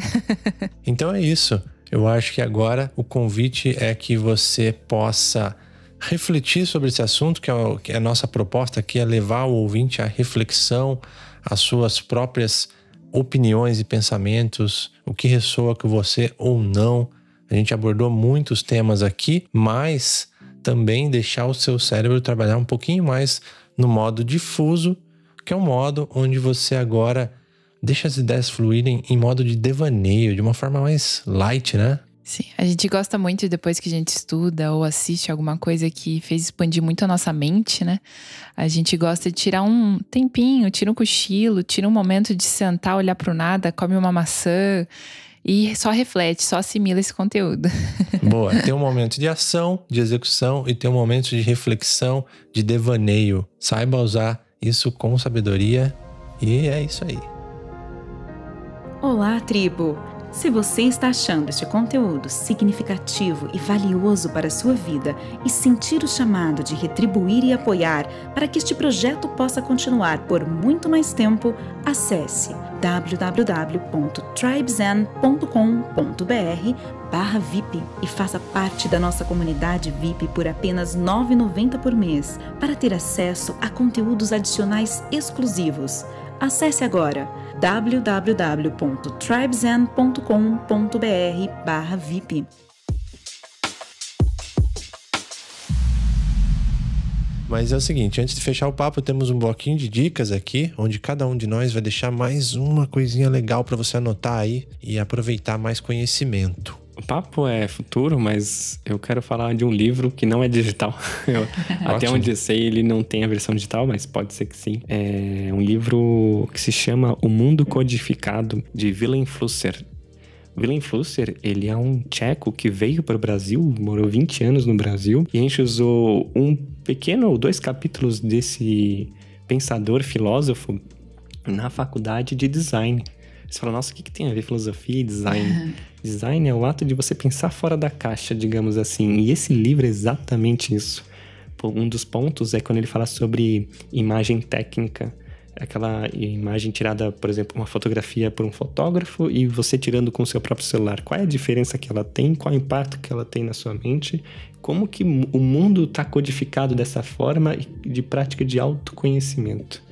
então é isso. Eu acho que agora o convite é que você possa refletir sobre esse assunto, é que é, a nossa proposta aqui, é levar o ouvinte à reflexão, às suas próprias opiniões e pensamentos, o que ressoa com você ou não. A gente abordou muitos temas aqui, mas também deixar o seu cérebro trabalhar um pouquinho mais no modo difuso, que é um modo onde você agora deixa as ideias fluírem em modo de devaneio, de uma forma mais light, né? Sim, a gente gosta muito depois que a gente estuda ou assiste alguma coisa que fez expandir muito a nossa mente, né? A gente gosta de tirar um tempinho, tira um cochilo, tira um momento de sentar, olhar para o nada, come uma maçã e só reflete, só assimila esse conteúdo. Boa, tem um momento de ação, de execução e tem um momento de reflexão, de devaneio. Saiba usar isso com sabedoria e é isso aí. Olá, tribo. Se você está achando este conteúdo significativo e valioso para a sua vida e sentir o chamado de retribuir e apoiar para que este projeto possa continuar por muito mais tempo, acesse www.tribezen.com.br barra VIP e faça parte da nossa comunidade VIP por apenas R$ 9,90 por mês para ter acesso a conteúdos adicionais exclusivos. Acesse agora! www.tribesen.com.br/vip. Mas é o seguinte, antes de fechar o papo, temos um bloquinho de dicas aqui, onde cada um de nós vai deixar mais uma coisinha legal para você anotar aí e aproveitar mais conhecimento. O papo é futuro, mas eu quero falar de um livro que não é digital. Eu, até onde eu sei, ele não tem a versão digital, mas pode ser que sim. É um livro que se chama O Mundo Codificado, de Willem Flusser. Willem Flusser, ele é um tcheco que veio para o Brasil, morou 20 anos no Brasil, e a gente usou um pequeno ou dois capítulos desse pensador, filósofo, na faculdade de design. Você fala, nossa, o que, que tem a ver filosofia e design? Design é o ato de você pensar fora da caixa, digamos assim. E esse livro é exatamente isso. Um dos pontos é quando ele fala sobre imagem técnica. Aquela imagem tirada, por exemplo, uma fotografia por um fotógrafo e você tirando com o seu próprio celular. Qual é a diferença que ela tem? Qual é o impacto que ela tem na sua mente? Como que o mundo está codificado dessa forma de prática de autoconhecimento?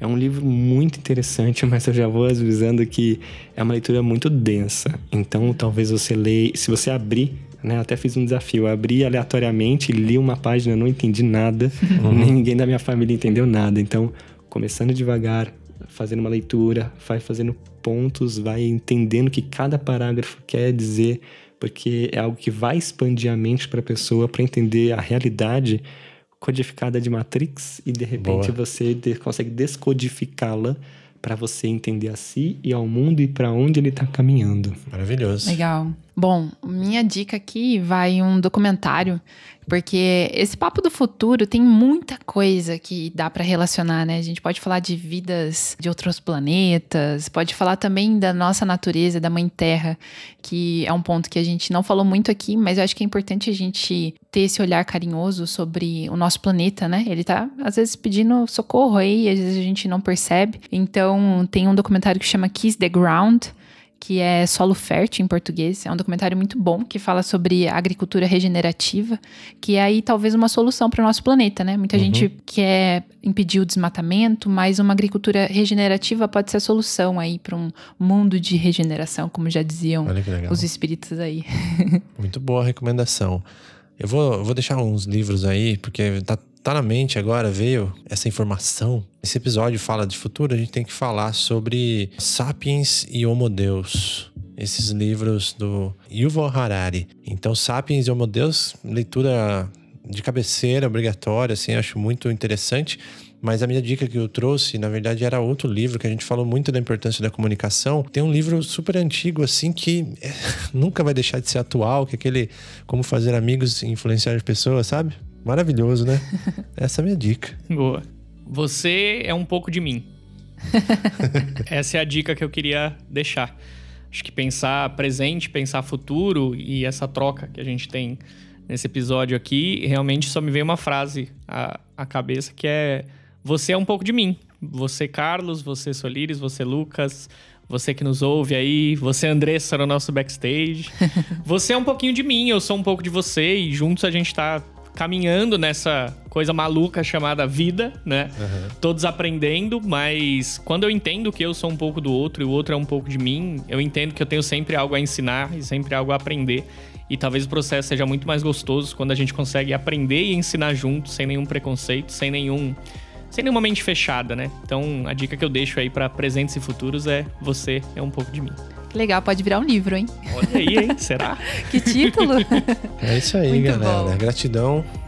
É um livro muito interessante, mas eu já vou avisando que é uma leitura muito densa. Então, talvez você leia, se você abrir né? Até fiz um desafio, abri aleatoriamente, li uma página, não entendi nada, uhum. ninguém da minha família entendeu nada. Então, começando devagar, fazendo uma leitura, vai fazendo pontos, vai entendendo o que cada parágrafo quer dizer, porque é algo que vai expandir a mente para a pessoa para entender a realidade codificada de Matrix e de repente Boa. você consegue descodificá-la para você entender a si e ao mundo e para onde ele está caminhando. Maravilhoso. Legal. Bom, minha dica aqui vai um documentário porque esse papo do futuro tem muita coisa que dá para relacionar, né? A gente pode falar de vidas de outros planetas, pode falar também da nossa natureza, da mãe terra, que é um ponto que a gente não falou muito aqui, mas eu acho que é importante a gente ter esse olhar carinhoso sobre o nosso planeta, né? Ele tá às vezes pedindo socorro aí, às vezes a gente não percebe. Então, tem um documentário que chama Kiss the Ground, que é Solo Fértil em português. É um documentário muito bom que fala sobre agricultura regenerativa, que é aí talvez uma solução para o nosso planeta, né? Muita uhum. gente quer impedir o desmatamento, mas uma agricultura regenerativa pode ser a solução aí para um mundo de regeneração, como já diziam os espíritos aí. muito boa recomendação. Eu vou, vou deixar uns livros aí, porque tá tá na mente agora, veio essa informação. Esse episódio fala de futuro, a gente tem que falar sobre Sapiens e Homo Deus. Esses livros do Yuval Harari. Então, Sapiens e Homo Deus, leitura de cabeceira, obrigatória, assim, acho muito interessante. Mas a minha dica que eu trouxe, na verdade, era outro livro que a gente falou muito da importância da comunicação. Tem um livro super antigo, assim, que eh, nunca vai deixar de ser atual, que é aquele Como Fazer Amigos e Influenciar as Pessoas, sabe? Maravilhoso, né? Essa é a minha dica. Boa. Você é um pouco de mim. Essa é a dica que eu queria deixar. Acho que pensar presente, pensar futuro e essa troca que a gente tem nesse episódio aqui, realmente só me veio uma frase à, à cabeça que é: Você é um pouco de mim. Você, Carlos, você, Solires, você, Lucas, você que nos ouve aí, você, Andressa, no nosso backstage. você é um pouquinho de mim, eu sou um pouco de você e juntos a gente tá caminhando nessa coisa maluca chamada vida, né? Uhum. Todos aprendendo, mas quando eu entendo que eu sou um pouco do outro e o outro é um pouco de mim, eu entendo que eu tenho sempre algo a ensinar e sempre algo a aprender. E talvez o processo seja muito mais gostoso quando a gente consegue aprender e ensinar junto, sem nenhum preconceito, sem nenhum sem nenhuma mente fechada, né? Então, a dica que eu deixo aí para presentes e futuros é você é um pouco de mim. Legal, pode virar um livro, hein? Olha aí, hein? Será? que título! É isso aí, Muito galera. Bom. Gratidão